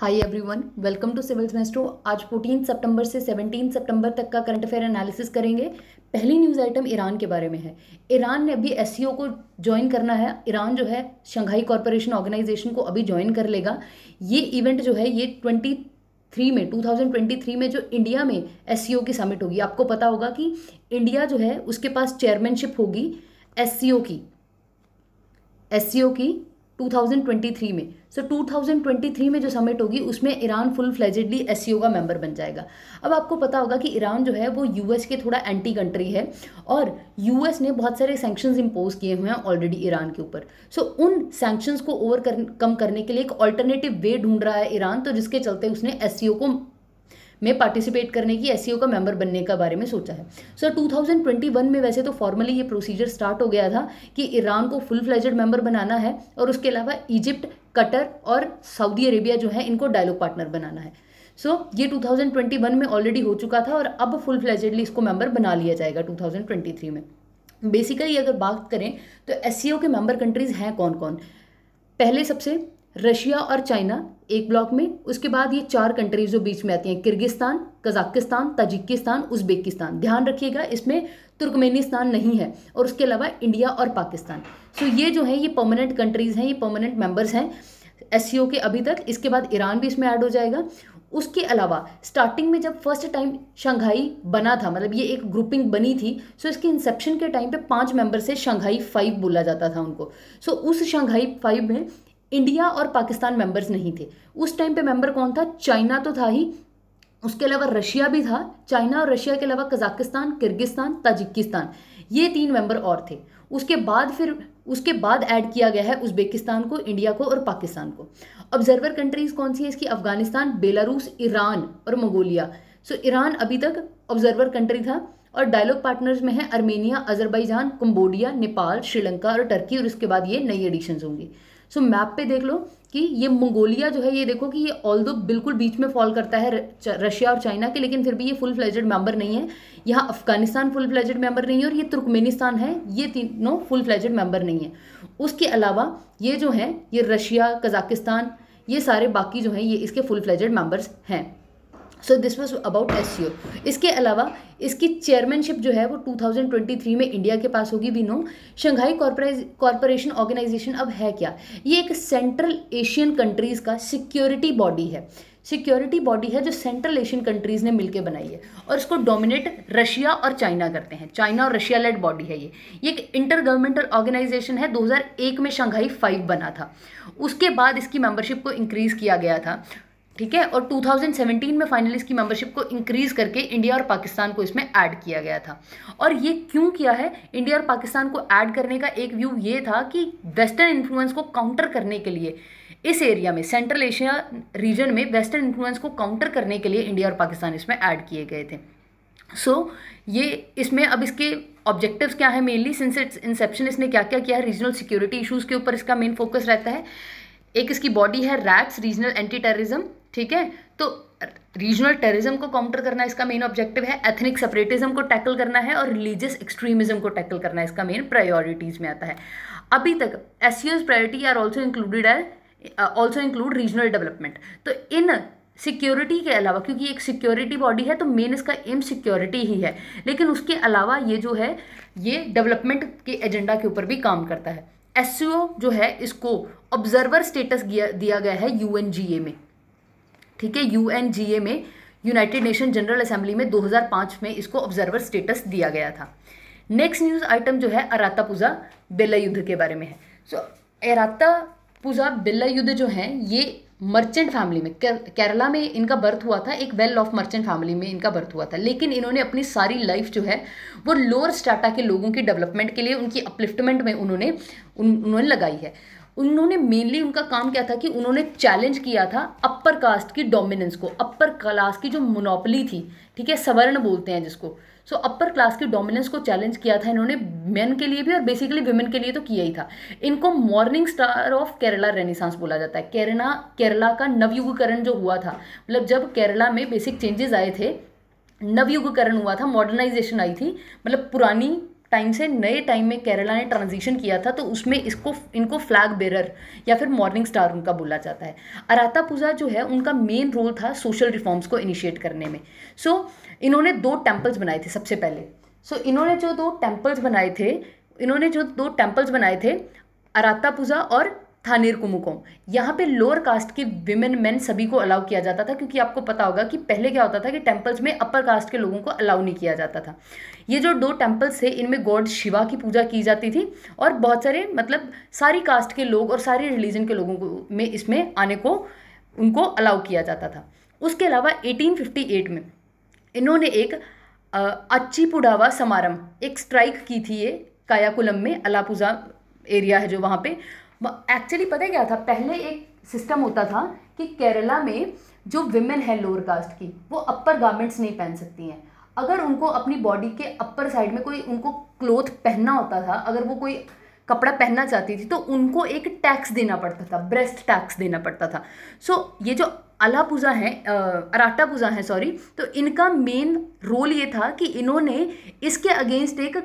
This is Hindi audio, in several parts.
Hi everyone welcome to civils maestro आज 14 सितंबर से 17 सितंबर तक का करंट अफेयर एनालिसिस करेंगे पहली न्यूज़ आइटम ईरान के बारे में है ईरान ने अभी एस e को ज्वाइन करना है ईरान जो है शंघाई कॉरपोरेशन ऑर्गेनाइजेशन को अभी ज्वाइन कर लेगा ये इवेंट जो है ये ट्वेंटी थ्री में 2023 में जो इंडिया में एस e की समिट होगी आपको पता होगा कि इंडिया जो है उसके पास चेयरमैनशिप होगी एस e की एस की 2023 में सो so, 2023 में जो समिट होगी उसमें ईरान फुल फ्लेजेडली एस का मेंबर बन जाएगा अब आपको पता होगा कि ईरान जो है वो यूएस के थोड़ा एंटी कंट्री है और यूएस ने बहुत सारे सैक्शन इम्पोज किए हुए हैं ऑलरेडी ईरान के ऊपर सो so, उन सैक्शन को ओवर कर, कम करने के लिए एक ऑल्टरनेटिव वे ढूंढ रहा है ईरान तो जिसके चलते उसने एस e को में पार्टिसिपेट करने की एस e का मेंबर बनने का बारे में सोचा है सर so, 2021 में वैसे तो फॉर्मली ये प्रोसीजर स्टार्ट हो गया था कि ईरान को फुल फ्लैज मेंबर बनाना है और उसके अलावा इजिप्ट कटर और सऊदी अरेबिया जो है इनको डायलॉग पार्टनर बनाना है सो so, ये 2021 में ऑलरेडी हो चुका था और अब फुल फ्लेजेडली इसको मेंबर बना लिया जाएगा 2023 में बेसिकली अगर बात करें तो एस e के मेंबर कंट्रीज़ हैं कौन कौन पहले सबसे रशिया और चाइना एक ब्लॉक में उसके बाद ये चार कंट्रीज जो बीच में आती हैं किर्गिस्तान कजाकिस्तान ताजिकिस्तान उज्बेकिस्तान ध्यान रखिएगा इसमें तुर्कमेनिस्तान नहीं है और उसके अलावा इंडिया और पाकिस्तान सो ये जो है ये परमानेंट कंट्रीज़ हैं ये परमानेंट मेम्बर्स हैं एस के अभी तक इसके बाद ईरान भी इसमें ऐड हो जाएगा उसके अलावा स्टार्टिंग में जब फर्स्ट टाइम शंघाई बना था मतलब ये एक ग्रुपिंग बनी थी सो इसके इंसेप्शन के टाइम पे पांच मेंबर से शंघाई फाइव बोला जाता था उनको सो उस शंघाई फाइव में इंडिया और पाकिस्तान मेंबर्स नहीं थे उस टाइम पे मेंबर कौन था चाइना तो था ही उसके अलावा रशिया भी था चाइना और रशिया के अलावा कजाकिस्तान किर्गिस्तान ताजिकिस्तान ये तीन मेंबर और थे उसके बाद फिर उसके बाद ऐड किया गया है उज्बेकिस्तान को इंडिया को और पाकिस्तान को ऑब्जर्वर कंट्रीज़ कौन सी है इसकी अफगानिस्तान बेलारूस ईरान और मंगोलिया सो so, ईरान अभी तक ऑब्जर्वर कंट्री था और डायलॉग पार्टनर्स में है Armenia Azerbaijan Cambodia Nepal Sri Lanka और टर्की और उसके बाद ये नई एडिशन होंगी सो मैप पे देख लो कि ये मंगोलिया जो है ये देखो कि ये ऑल दो बिल्कुल बीच में फॉल करता है रशिया और चाइना के लेकिन फिर भी ये फुल फ्लेजेड मेंबर नहीं है यहाँ अफगानिस्तान फुल फ्लेजेड मेंबर नहीं है और ये तुर्कमेनिस्तान है ये तीनों फुल फ्लेजेड मेंबर नहीं है उसके अलावा ये जो है ये रशिया कजाकिस्तान ये सारे बाकी जो हैं ये इसके फुल फ्लेजेड मेंबर्स हैं सो दिस वॉज अबाउट एस इसके अलावा इसकी चेयरमैनशिप जो है वो 2023 में इंडिया के पास होगी we know Shanghai corporation organisation अब है क्या ये एक सेंट्रल एशियन कंट्रीज़ का सिक्योरिटी बॉडी है सिक्योरिटी बॉडी है जो सेंट्रल एशियन कंट्रीज़ ने मिलकर बनाई है और इसको डोमिनेट रशिया और चाइना करते हैं चाइना और रशिया लेड बॉडी है ये ये एक इंटर गवर्नमेंटल ऑर्गेनाइजेशन है 2001 में शंघाई फाइव बना था उसके बाद इसकी मेंबरशिप को इंक्रीज़ किया गया था ठीक है और 2017 में फाइनली इसकी मेंबरशिप को इंक्रीज करके इंडिया और पाकिस्तान को इसमें ऐड किया गया था और ये क्यों किया है इंडिया और पाकिस्तान को ऐड करने का एक व्यू ये था कि वेस्टर्न इन्फ्लुएंस को काउंटर करने के लिए इस एरिया में सेंट्रल एशिया रीजन में वेस्टर्न इन्फ्लुएंस को काउंटर करने के लिए इंडिया और पाकिस्तान इसमें ऐड किए गए थे सो so, ये इसमें अब इसके ऑब्जेक्टिव्स क्या है मेनली सिंस इट्स इंसेप्शन इसने क्या क्या किया है रीजनल सिक्योरिटी इशूज़ के ऊपर इसका मेन फोकस रहता है एक इसकी बॉडी है रैट्स रीजनल एंटी टेररिज्म ठीक है तो रीजनल टेररिज्म को काउंटर करना इसका मेन ऑब्जेक्टिव है एथनिक सेपरेटिज्म को टैकल करना है और रिलीजियस एक्सट्रीमिज्म को टैकल करना इसका मेन प्रायोरिटीज़ में आता है अभी तक एस प्रायोरिटी आर ऑल्सो इंक्लूडेड है ऑल्सो इंक्लूड रीजनल डेवलपमेंट तो इन सिक्योरिटी के अलावा क्योंकि एक सिक्योरिटी बॉडी है तो मेन इसका एम सिक्योरिटी ही है लेकिन उसके अलावा ये जो है ये डेवलपमेंट के एजेंडा के ऊपर भी काम करता है एस जो है इसको ऑब्जर्वर स्टेटस दिया गया है यू में ठीक है यू में यूनाइटेड नेशन जनरल असेंबली में 2005 में इसको ऑब्जर्वर स्टेटस दिया गया था नेक्स्ट न्यूज़ आइटम जो है अराता पूजा बेला युद्ध के बारे में है सो so, पूजा बेला युद्ध जो है ये मर्चेंट फैमिली में केरला में इनका बर्थ हुआ था एक वेल ऑफ मर्चेंट फैमिली में इनका बर्थ हुआ था लेकिन इन्होंने अपनी सारी लाइफ जो है वो लोअर स्टाटा के लोगों की डेवलपमेंट के लिए उनकी अपलिफ्टमेंट में उन्होंने उन, उन्होंने लगाई है उन्होंने मेनली उनका काम क्या था कि उन्होंने चैलेंज किया था अपर कास्ट की डोमिनेंस को अपर क्लास की जो मोनोपली थी ठीक है सवर्ण बोलते हैं जिसको सो अपर क्लास की डोमिनेंस को चैलेंज किया था इन्होंने मेन के लिए भी और बेसिकली वुमेन के लिए तो किया ही था इनको morning star of Kerala renaissance बोला जाता है केरला केरला का नवयुगकरण जो हुआ था मतलब जब केरला में बेसिक चेंजेस आए थे नवयुगकरण हुआ था मॉडर्नाइजेशन आई थी मतलब पुरानी टाइम से नए टाइम में केरला ने ट्रांजिशन किया था तो उसमें इसको इनको फ्लैग बेरर या फिर मॉर्निंग स्टार उनका बोला जाता है अराता पूजा जो है उनका मेन रोल था सोशल रिफॉर्म्स को इनिशिएट करने में सो so, इन्होंने दो टेम्पल्स बनाए थे सबसे पहले सो so, इन्होंने जो दो टेम्पल्स बनाए थे इन्होंने जो दो टेम्पल्स बनाए थे अराता पूजा और थानेर कुमुकोम यहाँ पे लोअर कास्ट के विमेन मेन सभी को अलाउ किया जाता था क्योंकि आपको पता होगा कि पहले क्या होता था कि टेम्पल्स में अपर कास्ट के लोगों को अलाउ नहीं किया जाता था ये जो दो टेम्पल्स थे इनमें गॉड शिवा की पूजा की जाती थी और बहुत सारे मतलब सारी कास्ट के लोग और सारे रिलीजन के लोगों को में इसमें आने को उनको अलाउ किया जाता था उसके अलावा 1858 में इन्होंने एक अच्छी पुढ़ावा समारंभ एक स्ट्राइक की थी ये कायाकुलम में अलापुजा एरिया है जो वहाँ पे एक्चुअली पता क्या था पहले एक सिस्टम होता था कि केरला में जो विमेन है लोअर कास्ट की वो अपर गारमेंट्स नहीं पहन सकती हैं अगर उनको अपनी बॉडी के अपर साइड में कोई उनको क्लोथ पहनना होता था अगर वो कोई कपड़ा पहनना चाहती थी तो उनको एक टैक्स देना पड़ता था ब्रेस्ट टैक्स देना पड़ता था सो so, ये जो अलापूजा है अराटा पूजा है सॉरी तो इनका मेन रोल ये था कि इन्होंने इसके अगेंस्ट एक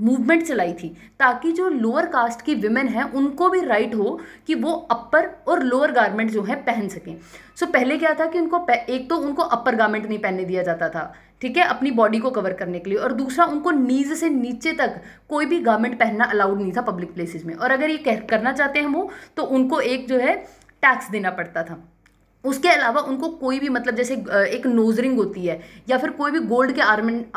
मूवमेंट चलाई थी ताकि जो लोअर कास्ट की विमेन हैं उनको भी राइट हो कि वो अपर और लोअर गारमेंट जो है पहन सकें सो so, पहले क्या था कि उनको एक तो उनको अपर गारमेंट नहीं पहनने दिया जाता था ठीक है अपनी बॉडी को कवर करने के लिए और दूसरा उनको नीज से नीचे तक कोई भी गारमेंट पहनना अलाउड नहीं था पब्लिक प्लेसेस में और अगर ये करना चाहते हैं वो तो उनको एक जो है टैक्स देना पड़ता था उसके अलावा उनको कोई भी मतलब जैसे एक नोज रिंग होती है या फिर कोई भी गोल्ड के आर्मेंट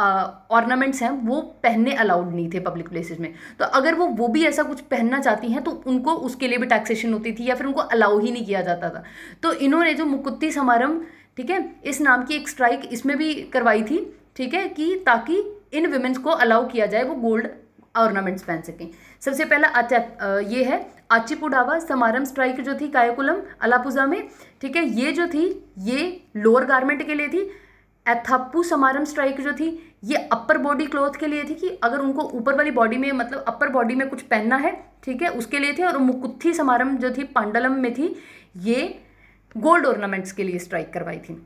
ऑर्नामेंट्स हैं वो पहनने अलाउड नहीं थे पब्लिक प्लेसेस में तो अगर वो वो भी ऐसा कुछ पहनना चाहती हैं तो उनको उसके लिए भी टैक्सेशन होती थी या फिर उनको अलाउ ही नहीं किया जाता था तो इन्होंने जो मुकुत्ती समारंभ ठीक है इस नाम की एक स्ट्राइक इसमें भी करवाई थी ठीक है कि ताकि इन वुमेंस को अलाउ किया जाए वो गोल्ड ऑर्नामेंट्स पहन सकें सबसे पहला अटैप ये है आचिपुडावा समारम स्ट्राइक जो थी कायाकुलम अलापुजा में ठीक है ये जो थी ये लोअर गारमेंट के लिए थी एथापू समारम स्ट्राइक जो थी ये अपर बॉडी क्लॉथ के लिए थी कि अगर उनको ऊपर वाली बॉडी में मतलब अपर बॉडी में कुछ पहनना है ठीक है उसके लिए थी और मुकुत्थी समारम जो थी पांडलम में थी ये गोल्ड ऑर्नामेंट्स के लिए स्ट्राइक करवाई थी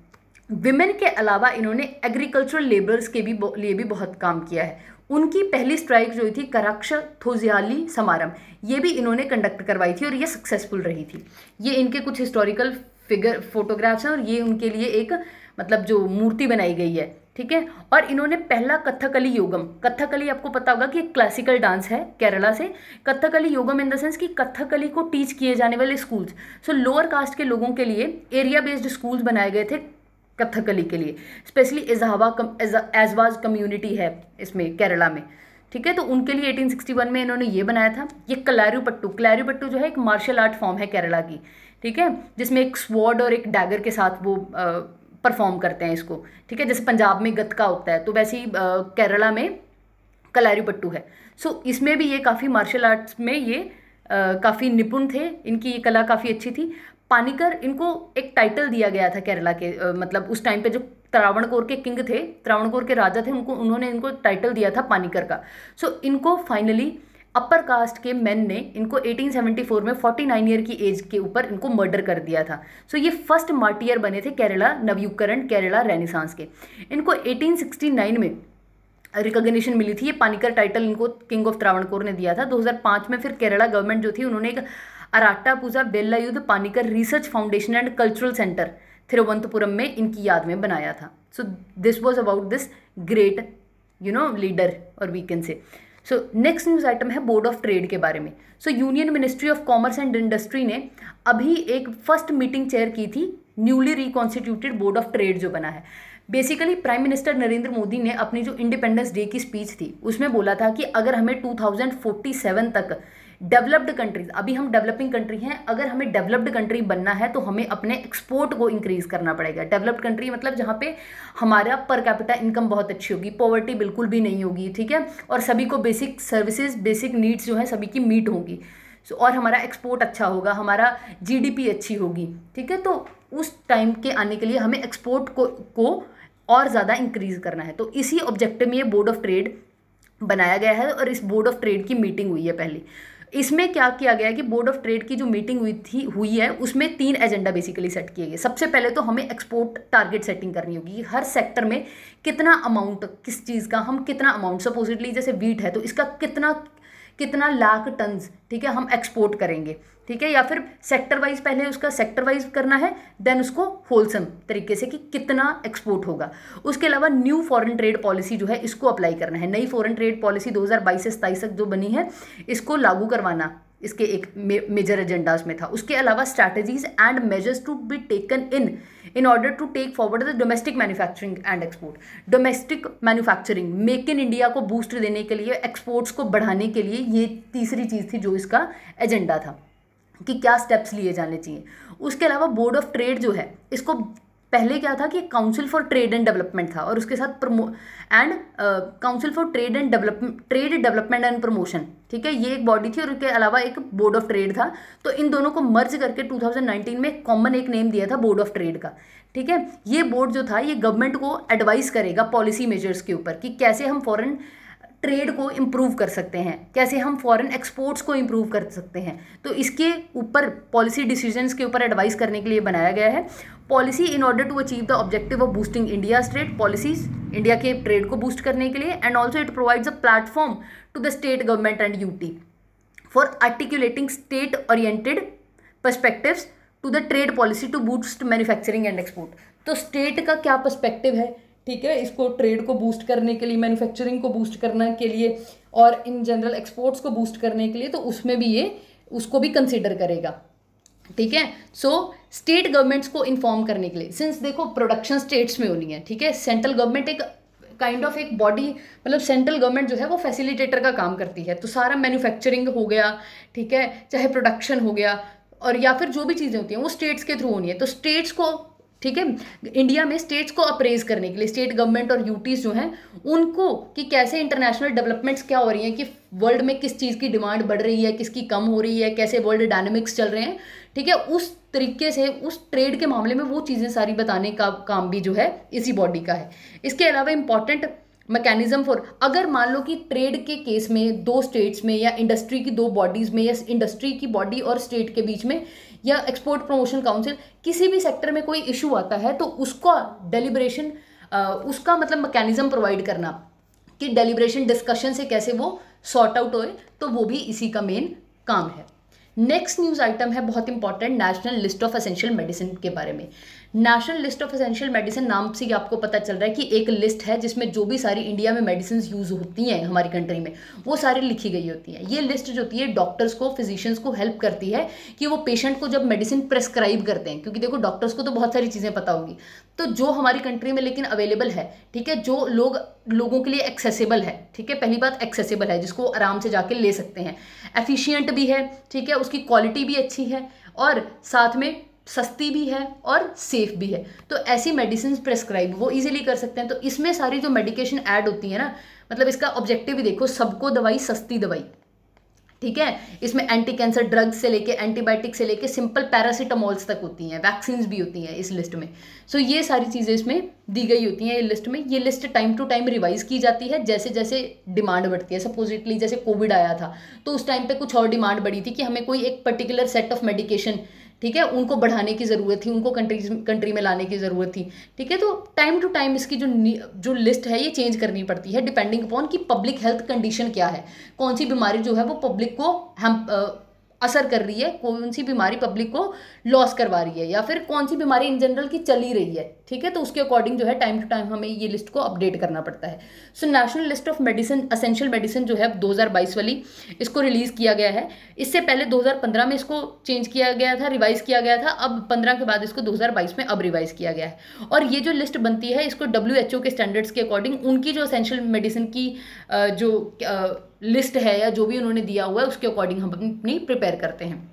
विमेन के अलावा इन्होंने एग्रीकल्चरल लेबर्स के भी लिए भी बहुत काम किया है उनकी पहली स्ट्राइक जो थी कराक्ष थोजियाली समारम ये भी इन्होंने कंडक्ट करवाई थी और ये सक्सेसफुल रही थी ये इनके कुछ हिस्टोरिकल फिगर फोटोग्राफ्स हैं और ये उनके लिए एक मतलब जो मूर्ति बनाई गई है ठीक है और इन्होंने पहला कथकली योगम कथकली आपको पता होगा कि एक क्लासिकल डांस है केरला से कथकली योगम इन द सेंस कि कथकली को टीच किए जाने वाले स्कूल्स सो लोअर कास्ट के लोगों के लिए एरिया बेस्ड स्कूल्स बनाए गए थे कथकली के लिए स्पेशली एजहावा कम एजवाज कम्युनिटी है इसमें केरला में ठीक है तो उनके लिए 1861 में इन्होंने ये बनाया था ये कलारू पट्टू कलारू पट्टू जो है एक मार्शल आर्ट फॉर्म है केरला की ठीक है जिसमें एक स्वॉर्ड और एक डैगर के साथ वो परफॉर्म करते हैं इसको ठीक है जैसे पंजाब में गतका होता है तो वैसे ही केरला में कलारू पट्टू है सो इसमें भी ये काफ़ी मार्शल आर्ट्स में ये काफ़ी निपुण थे इनकी ये कला काफ़ी अच्छी थी पानीकर इनको एक टाइटल दिया गया था केरला के आ, मतलब उस टाइम पे जो त्रावणकोर के किंग थे त्रावणकोर के राजा थे उनको उन्होंने इनको टाइटल दिया था पानीकर का सो so, इनको फाइनली अपर कास्ट के मैन ने इनको 1874 में 49 ईयर की एज के ऊपर इनको मर्डर कर दिया था सो so, ये फर्स्ट मार्टियर बने थे केरला नवयुकरण केरला रेनिसांस के इनको 1869 में रिकॉग्निशन मिली थी ये पानीकर टाइटल इनको किंग ऑफ त्रावणकोर ने दिया था 2005 में फिर केरला गवर्नमेंट जो थी उन्होंने एक अराट्टापूजा युद्ध Panicker research foundation and cultural centre Thiruvananthapuram में इनकी याद में बनाया था so this was about this great you know leader और we can say so next news item है बोर्ड ऑफ ट्रेड के बारे में so union ministry of commerce and industry ने अभी एक फर्स्ट मीटिंग चेयर की थी newly reconstituted board of trade जो बना है basically prime minister Narendra Modi ने अपनी जो इंडिपेंडेंस डे की स्पीच थी उसमें बोला था कि अगर हमें 2047 तक डेवलप्ड कंट्रीज अभी हम डेवलपिंग कंट्री हैं अगर हमें डेवलप्ड कंट्री बनना है तो हमें अपने एक्सपोर्ट को इंक्रीज करना पड़ेगा डेवलप्ड कंट्री मतलब जहाँ पे हमारा पर कैपिटा इनकम बहुत अच्छी होगी पॉवर्टी बिल्कुल भी नहीं होगी ठीक है और सभी को बेसिक सर्विसेज बेसिक नीड्स जो हैं सभी की मीट होंगी सो और हमारा एक्सपोर्ट अच्छा होगा हमारा जीडीपी अच्छी होगी ठीक है तो उस टाइम के आने के लिए हमें एक्सपोर्ट को को और ज़्यादा इंक्रीज करना है तो इसी ऑब्जेक्टिव में ये बोर्ड ऑफ ट्रेड बनाया गया है और इस बोर्ड ऑफ ट्रेड की मीटिंग हुई है पहली इसमें क्या किया गया है कि बोर्ड ऑफ ट्रेड की जो मीटिंग हुई थी हुई है उसमें तीन एजेंडा बेसिकली सेट किए गए सबसे पहले तो हमें एक्सपोर्ट टारगेट सेटिंग करनी होगी हर सेक्टर में कितना अमाउंट किस चीज़ का हम कितना अमाउंट सपोजिटली जैसे वीट है तो इसका कितना कितना लाख टन्स ठीक है हम एक्सपोर्ट करेंगे ठीक है या फिर सेक्टर वाइज पहले उसका सेक्टर वाइज करना है देन उसको होलसम तरीके से कि कितना एक्सपोर्ट होगा उसके अलावा न्यू फॉरेन ट्रेड पॉलिसी जो है इसको अप्लाई करना है नई फॉरेन ट्रेड पॉलिसी 2022 से सताईस तक जो बनी है इसको लागू करवाना इसके एक मेजर एजेंडाज में था उसके अलावा strategies and measures to be taken in in order to take forward the domestic manufacturing and export domestic manufacturing make in India को बूस्ट देने के लिए एक्सपोर्ट्स को बढ़ाने के लिए ये तीसरी चीज़ थी जो इसका एजेंडा था कि क्या स्टेप्स लिए जाने चाहिए उसके अलावा बोर्ड ऑफ ट्रेड जो है इसको पहले क्या था कि council for trade and development था और उसके साथ प्रमो and council for trade and development trade development and promotion ठीक है ये एक बॉडी थी और उसके अलावा एक बोर्ड ऑफ ट्रेड था तो इन दोनों को मर्ज करके 2019 में कॉमन एक नेम दिया था बोर्ड ऑफ ट्रेड का ठीक है ये बोर्ड जो था ये गवर्नमेंट को एडवाइस करेगा पॉलिसी मेजर्स के ऊपर कि कैसे हम फॉरन ट्रेड को इम्प्रूव कर सकते हैं कैसे हम फॉरेन एक्सपोर्ट्स को इम्प्रूव कर सकते हैं तो इसके ऊपर पॉलिसी डिसीजंस के ऊपर एडवाइस करने के लिए बनाया गया है policy in order to achieve the objective of boosting India trade policies India के ट्रेड को बूस्ट करने के लिए and also it provides a platform to the state government and UT for articulating state oriented perspective to the trade policy to boost manufacturing and export तो स्टेट का क्या पर्सपेक्टिव है ठीक है इसको ट्रेड को बूस्ट करने के लिए मैन्युफैक्चरिंग को बूस्ट करने के लिए और इन जनरल एक्सपोर्ट्स को बूस्ट करने के लिए तो उसमें भी ये उसको भी कंसिडर करेगा ठीक है सो स्टेट गवर्नमेंट्स को इन्फॉर्म करने के लिए सिंस देखो प्रोडक्शन स्टेट्स में होनी है ठीक है सेंट्रल गवर्नमेंट एक काइंड ऑफ एक बॉडी मतलब सेंट्रल गवर्नमेंट जो है वो फैसिलिटेटर का काम करती है तो सारा मैन्युफैक्चरिंग हो गया ठीक है चाहे प्रोडक्शन हो गया और या फिर जो भी चीज़ें होती हैं वो स्टेट्स के थ्रू होनी है तो स्टेट्स को ठीक है इंडिया में स्टेट्स को अप्रेज करने के लिए स्टेट गवर्नमेंट और यूटीज जो हैं उनको कि कैसे इंटरनेशनल डेवलपमेंट्स क्या हो रही हैं कि वर्ल्ड में किस चीज़ की डिमांड बढ़ रही है किसकी कम हो रही है कैसे वर्ल्ड डायनेमिक्स चल रहे हैं ठीक है उस तरीके से उस ट्रेड के मामले में वो चीज़ें सारी बताने का काम भी जो है इसी बॉडी का है इसके अलावा इंपॉर्टेंट मैकेनिज्म फॉर अगर मान लो कि ट्रेड के केस में दो स्टेट्स में या इंडस्ट्री की दो बॉडीज़ में या इंडस्ट्री की बॉडी और स्टेट के बीच में या एक्सपोर्ट प्रमोशन काउंसिल किसी भी सेक्टर में कोई इशू आता है तो उसका डेलिब्रेशन उसका मतलब मैकेनिज्म प्रोवाइड करना कि डेलिब्रेशन डिस्कशन से कैसे वो सॉर्ट आउट होए तो वो भी इसी का मेन काम है नेक्स्ट न्यूज़ आइटम है बहुत important national list of essential medicine के बारे में national list of essential medicine नाम से आपको पता चल रहा है कि एक लिस्ट है जिसमें जो भी सारी इंडिया में मेडिसिन यूज़ होती हैं हमारी कंट्री में वो सारी लिखी गई होती हैं ये लिस्ट जो होती है डॉक्टर्स को फिजिशियंस को हेल्प करती है कि वो पेशेंट को जब मेडिसिन प्रेस्क्राइब करते हैं क्योंकि देखो डॉक्टर्स को तो बहुत सारी चीज़ें पता होगी तो जो हमारी कंट्री में लेकिन अवेलेबल है ठीक है जो लोग लोगों के लिए एक्सेसिबल है ठीक है पहली बात एक्सेसिबल है जिसको आराम से जाके ले सकते हैं एफिशियंट भी है ठीक है उसकी क्वालिटी भी अच्छी है और साथ में सस्ती भी है और सेफ़ भी है तो ऐसी मेडिसिन प्रेस्क्राइब वो इजीली कर सकते हैं तो इसमें सारी जो मेडिकेशन ऐड होती है ना मतलब इसका ऑब्जेक्टिव ही देखो सबको दवाई सस्ती दवाई ठीक है इसमें एंटी कैंसर ड्रग्स से लेके एंटीबायोटिक से लेके सिंपल पैरासिटामोल्स तक होती हैं वैक्सीन्स भी होती हैं इस लिस्ट में सो so, ये सारी चीज़ें इसमें दी गई होती हैं ये लिस्ट में ये list time to time revise की जाती है जैसे जैसे डिमांड बढ़ती है सपोजिटली जैसे कोविड आया था तो उस टाइम पर कुछ और डिमांड बढ़ी थी कि हमें कोई एक पर्टिकुलर सेट ऑफ मेडिकेशन ठीक है उनको बढ़ाने की ज़रूरत थी उनको कंट्री कंट्री में लाने की ज़रूरत थी ठीक है तो टाइम टू टाइम इसकी जो जो लिस्ट है ये चेंज करनी पड़ती है डिपेंडिंग अपॉन कि पब्लिक हेल्थ कंडीशन क्या है कौन सी बीमारी जो है वो पब्लिक को हम असर कर रही है कौन सी बीमारी पब्लिक को लॉस करवा रही है या फिर कौन सी बीमारी इन जनरल की चली रही है ठीक है तो उसके अकॉर्डिंग जो है टाइम टू टाइम हमें ये लिस्ट को अपडेट करना पड़ता है so national list of medicine essential medicine जो है 2022 वाली इसको रिलीज़ किया गया है इससे पहले 2015 में इसको चेंज किया गया था रिवाइज़ किया गया था अब पंद्रह के बाद इसको दो में अब रिवाइज़ किया गया है और ये जो लिस्ट बनती है इसको डब्ल्यू के स्टैंडर्ड्स के अकॉर्डिंग उनकी जो असेंशियल मेडिसिन की जो लिस्ट है या जो भी उन्होंने दिया हुआ है उसके अकॉर्डिंग हम अपनी प्रिपेयर करते हैं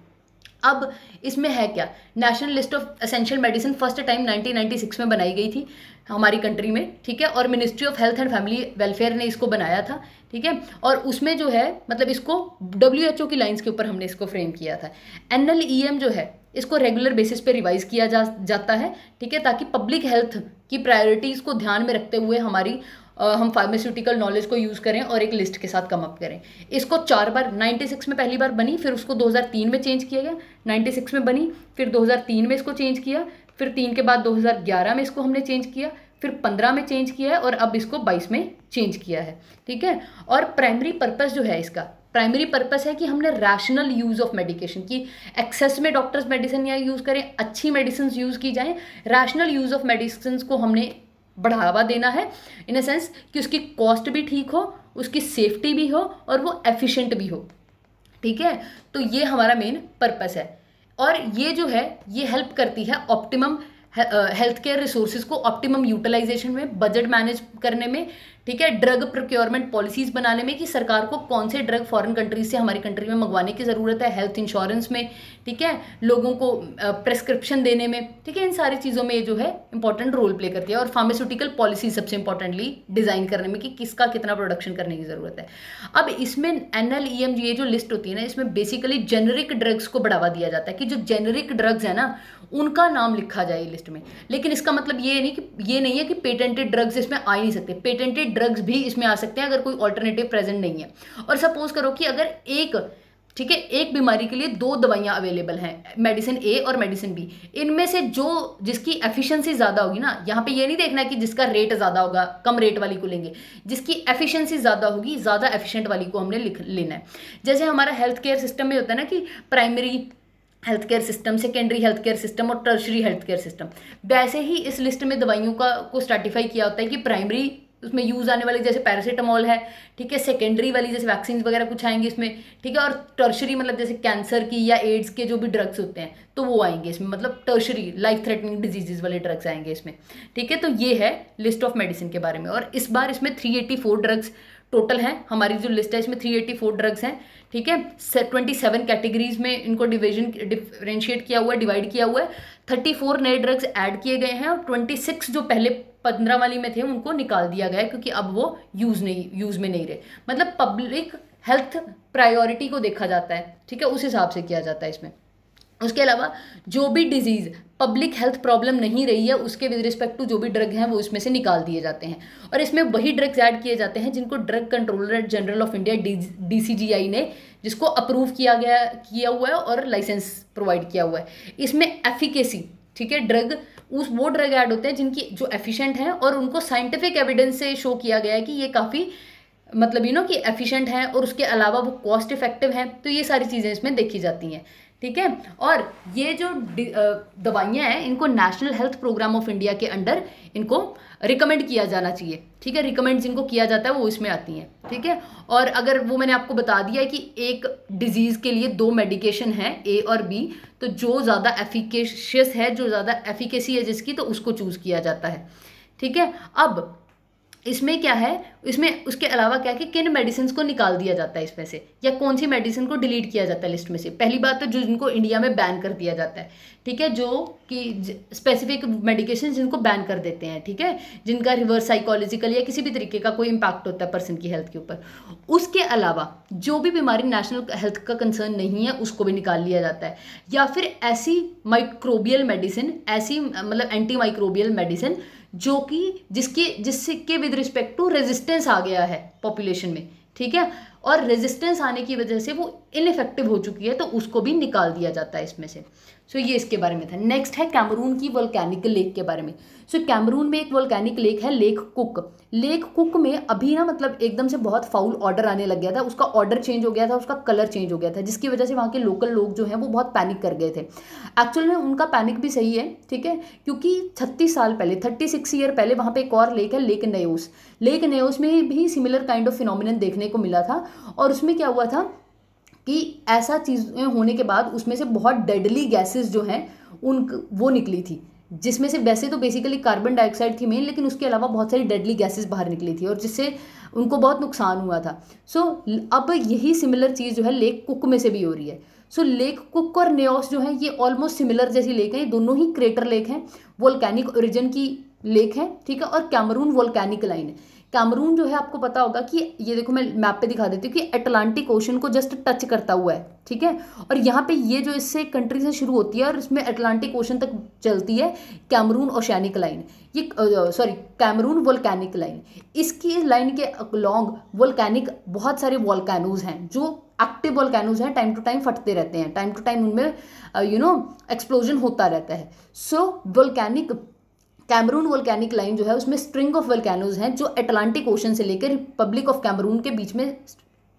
अब इसमें है क्या national list of essential medicine first time 1996 में बनाई गई थी हमारी कंट्री में ठीक है और ministry of health and family welfare ने इसको बनाया था ठीक है और उसमें जो है मतलब इसको डब्ल्यू एच ओ की लाइन्स के ऊपर हमने इसको फ्रेम किया था एन एल ई एम जो है इसको रेगुलर बेसिस पे रिवाइज किया जा जाता है ठीक है ताकि पब्लिक हेल्थ की प्रायोरिटीज़ को ध्यान में रखते हुए हमारी हम फार्मास्यूटिकल नॉलेज को यूज़ करें और एक लिस्ट के साथ कम अप करें इसको चार बार 96 में पहली बार बनी फिर उसको 2003 में चेंज किया गया 96 में बनी फिर 2003 में इसको चेंज किया फिर तीन के बाद 2011 में इसको हमने चेंज किया फिर पंद्रह में चेंज किया है और अब इसको बाईस में चेंज किया है ठीक है और प्राइमरी पर्पज़ जो है इसका प्राइमरी पर्पज़ है कि हमने रैशनल यूज़ ऑफ मेडिकेशन की एक्सेस में डॉक्टर्स मेडिसिन या यूज़ करें अच्छी मेडिसिन यूज़ की जाएँ रैशनल यूज़ ऑफ मेडिसिन को हमने बढ़ावा देना है इन अ सेंस कि उसकी कॉस्ट भी ठीक हो उसकी सेफ्टी भी हो और वो एफिशिएंट भी हो ठीक है तो ये हमारा मेन पर्पस है और ये जो है ये हेल्प करती है ऑप्टिमम हेल्थ केयर रिसोर्सेज को ऑप्टिमम यूटिलाइजेशन में बजट मैनेज करने में ठीक है ड्रग प्रोक्योरमेंट पॉलिसीज बनाने में कि सरकार को कौन से ड्रग फॉरेन कंट्रीज से हमारी कंट्री में मंगवाने की ज़रूरत है हेल्थ इंश्योरेंस में ठीक है लोगों को प्रेस्क्रिप्शन uh, देने में ठीक है इन सारी चीज़ों में ये जो है इंपॉर्टेंट रोल प्ले करती है और फार्मास्यूटिकल पॉलिसी सबसे इंपॉर्टेंटली डिज़ाइन करने में कि किसका कितना प्रोडक्शन करने की ज़रूरत है अब इसमें एन एल ई एम ये जो लिस्ट होती है ना इसमें बेसिकली जेनरिक ड्रग्स को बढ़ावा दिया जाता है कि जो जेनरिक ड्रग्स है ना उनका नाम लिखा जाए लिस्ट में लेकिन इसका मतलब ये नहीं कि ये नहीं है कि पेटेंटेड ड्रग्स इसमें आ ही नहीं सकते पेटेंटेड ड्रग्स भी इसमें आ सकते हैं अगर कोई ऑल्टरनेटिव प्रेजेंट नहीं है और सपोज करो कि अगर एक ठीक है एक बीमारी के लिए दो दवाइयाँ अवेलेबल हैं मेडिसिन ए और मेडिसिन बी इनमें से जो जिसकी एफिशिएंसी ज़्यादा होगी ना यहाँ पे ये नहीं देखना कि जिसका रेट ज़्यादा होगा कम रेट वाली को लेंगे जिसकी एफिशिएंसी ज़्यादा होगी ज़्यादा एफिशिएंट वाली को हमने लिख लेना है जैसे हमारा हेल्थ केयर सिस्टम में होता है ना कि primary health care system secondary health care system और टर्शरी हेल्थ केयर सिस्टम वैसे ही इस लिस्ट में दवाइयों का को स्टार्टिफाई किया होता है कि प्राइमरी उसमें यूज़ आने वाली जैसे पैरासीटामोल है ठीक है सेकेंडरी वाली जैसे वैक्सीन वगैरह कुछ आएंगे इसमें ठीक है और टर्शरी मतलब जैसे कैंसर की या एड्स के जो भी ड्रग्स होते हैं तो वो आएंगे इसमें मतलब टर्शरी लाइफ थ्रेटनिंग डिजीजेज वाले ड्रग्स आएंगे इसमें ठीक है तो ये है लिस्ट ऑफ मेडिसिन के बारे में और इस बार इसमें थ्री फोर ड्रग्स टोटल हैं हमारी जो लिस्ट है इसमें 384 ड्रग्स हैं ठीक है ट्वेंटी सेवन कैटेगरीज में इनको डिविजन डिफ्रेंशिएट किया हुआ है डिवाइड किया हुआ है थर्टी फोर नए ड्रग्स ऐड किए गए हैं और ट्वेंटी सिक्स जो पहले पंद्रह वाली में थे उनको निकाल दिया गया है क्योंकि अब वो यूज़ नहीं यूज़ में नहीं रहे मतलब पब्लिक हेल्थ प्रायोरिटी को देखा जाता है ठीक है उस हिसाब से किया जाता है इसमें उसके अलावा जो भी डिजीज़ पब्लिक हेल्थ प्रॉब्लम नहीं रही है उसके विद रिस्पेक्ट टू जो भी ड्रग हैं वो इसमें से निकाल दिए जाते हैं और इसमें वही ड्रग्स ऐड किए जाते हैं जिनको Drug Controller General of India DCGI ने जिसको अप्रूव किया गया किया हुआ है और लाइसेंस प्रोवाइड किया हुआ है इसमें एफिकेसी ठीक है ड्रग उस वो ड्रग ऐड होते हैं जिनकी जो एफिशिएंट हैं और उनको साइंटिफिक एविडेंस से शो किया गया है कि ये काफ़ी मतलब यू नो कि एफिशिएंट हैं और उसके अलावा वो कॉस्ट इफेक्टिव हैं तो ये सारी चीज़ें इसमें देखी जाती हैं ठीक है और ये जो दवाइयाँ हैं इनको National Health Programme of India के अंडर इनको रिकमेंड किया जाना चाहिए ठीक है रिकमेंड जिनको किया जाता है वो इसमें आती हैं ठीक है और अगर वो मैंने आपको बता दिया है कि एक डिजीज़ के लिए दो मेडिकेशन है ए और बी तो जो ज़्यादा एफिकेशियस है जो ज़्यादा एफिकेसी है जिसकी तो उसको चूज़ किया जाता है ठीक है अब इसमें क्या है इसमें उसके अलावा क्या है कि किन मेडिसिन को निकाल दिया जाता है इसमें से या कौन सी मेडिसिन को डिलीट किया जाता है लिस्ट में से पहली बात तो जो जिनको इंडिया में बैन कर दिया जाता है ठीक है जो कि स्पेसिफिक मेडिकेशन जिनको बैन कर देते हैं ठीक है जिनका रिवर्स साइकोलॉजिकल या किसी भी तरीके का कोई इम्पैक्ट होता है पर्सन की हेल्थ के ऊपर उसके अलावा जो भी बीमारी नेशनल हेल्थ का कंसर्न नहीं है उसको भी निकाल लिया जाता है या फिर ऐसी माइक्रोबियल मेडिसिन ऐसी मतलब एंटी माइक्रोबियल मेडिसिन जो कि जिसके जिससे के विद रिस्पेक्ट टू रेजिस्टेंस आ गया है पॉपुलेशन में ठीक है और रेजिस्टेंस आने की वजह से वो इनफेक्टिव हो चुकी है तो उसको भी निकाल दिया जाता है इसमें से सो ये इसके बारे में था नेक्स्ट है कैमरून की वोल्कैनिक लेक के बारे में सो कैमरून में एक वोल्कैनिक लेक है लेक कुक लेक कुक में अभी ना मतलब एकदम से बहुत फाउल ऑर्डर आने लग गया था उसका ऑर्डर चेंज हो गया था उसका कलर चेंज हो गया था जिसकी वजह से वहाँ के लोकल लोग जो हैं वो बहुत पैनिक कर गए थे एक्चुअल में उनका पैनिक भी सही है ठीक है क्योंकि छत्तीस साल पहले थर्टी सिक्स ईयर पहले वहाँ पर एक और लेक है लेक नयोस लेक नयोस में भी सिमिलर काइंड ऑफ फिनोमिनल देखने को मिला था और उसमें क्या हुआ था कि ऐसा चीज़ें होने के बाद उसमें से बहुत डेडली गैसेस जो हैं उन वो निकली थी जिसमें से वैसे तो बेसिकली कार्बन डाइऑक्साइड थी मेन लेकिन उसके अलावा बहुत सारी डेडली गैसेस बाहर निकली थी और जिससे उनको बहुत नुकसान हुआ था सो so, अब यही सिमिलर चीज़ जो है लेक कुक में से भी हो रही है सो so, लेक कुक और नेओस जो है ये ऑलमोस्ट सिमिलर जैसी लेक है दोनों ही क्रेटर लेक हैं वोल्केनिक ओरिजिन की लेक है ठीक है और कैमरून वोल्केनिक लाइन है कैमरून जो है आपको पता होगा कि ये देखो मैं मैप पे दिखा देती हूँ कि अटलांटिक ओशन को जस्ट टच करता हुआ है ठीक है और यहाँ पे ये जो इससे कंट्री से शुरू होती है और इसमें अटलांटिक ओशन तक चलती है कैमरून ओशैनिक लाइन ये सॉरी कैमरून वोल्कैनिक लाइन इसकी लाइन के लॉन्ग वोल्कैनिक बहुत सारे वॉलकैनोज़ हैं जो एक्टिव वॉलकैनोज हैं टाइम टू टाइम फटते रहते हैं टाइम टू टाइम उनमें यू नो एक्सप्लोजन होता रहता है so so, Cameroon volcanic line जो है उसमें स्ट्रिंग ऑफ वल्केनोज हैं जो अटलांटिक ओशन से लेकर रिपब्लिक ऑफ कैमरून के बीच में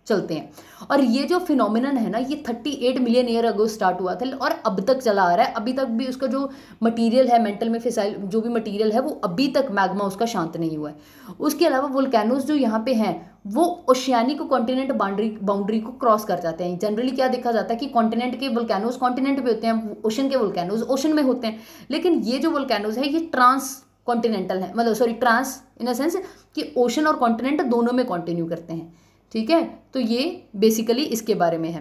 चलते हैं और ये जो फिनोमिन है ना ये 38 मिलियन ईयर अगो स्टार्ट हुआ था और अब तक चला आ रहा है अभी तक भी उसका जो मटेरियल है मेंटल में फिसाइल जो भी मटेरियल है वो अभी तक मैग्मा उसका शांत नहीं हुआ है उसके अलावा वोल्केनोज जो यहाँ पे हैं वो ओशियानिक कॉन्टिनेंट बाउंड्री बाउंड्री को क्रॉस कर जाते हैं जनरली क्या देखा जाता है कि कॉन्टिनेंट के वोल्केनोज कॉन्टिनेंट पर होते हैं ओशन के वोल्केनोज ओशन में होते हैं लेकिन ये जो वोल्केनोज है ये ट्रांस कॉन्टिनेंटल है मतलब sorry trans in a sense कि ओशन और कॉन्टिनेंट दोनों में कॉन्टिन्यू करते हैं ठीक है तो ये बेसिकली इसके बारे में है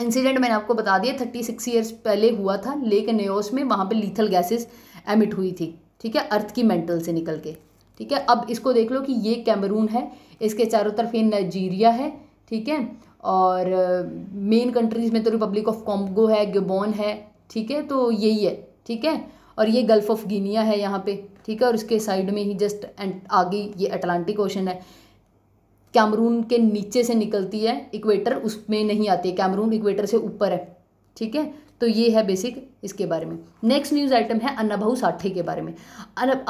इंसिडेंट मैंने आपको बता दिया थर्टी सिक्स ईयर्स पहले हुआ था लेक न्योस में वहाँ पे लीथल गैसेस एमिट हुई थी ठीक है अर्थ की मेंटल से निकल के ठीक है अब इसको देख लो कि ये कैमरून है इसके चारों तरफ ये नाइजीरिया है ठीक है और मेन uh, कंट्रीज़ में तो रिपब्लिक ऑफ कॉम्बो है गबोन है ठीक है तो यही है ठीक है और ये गल्फ़ ऑफ गिनिया है यहाँ पे ठीक है और उसके साइड में ही जस्ट एंड आगे ये अटलांटिक ओशन है कैमरून के नीचे से निकलती है इक्वेटर उसमें नहीं आती है कैमरून इक्वेटर से ऊपर है ठीक है तो ये है बेसिक इसके बारे में नेक्स्ट न्यूज़ आइटम है अन्नाभा साठे के बारे में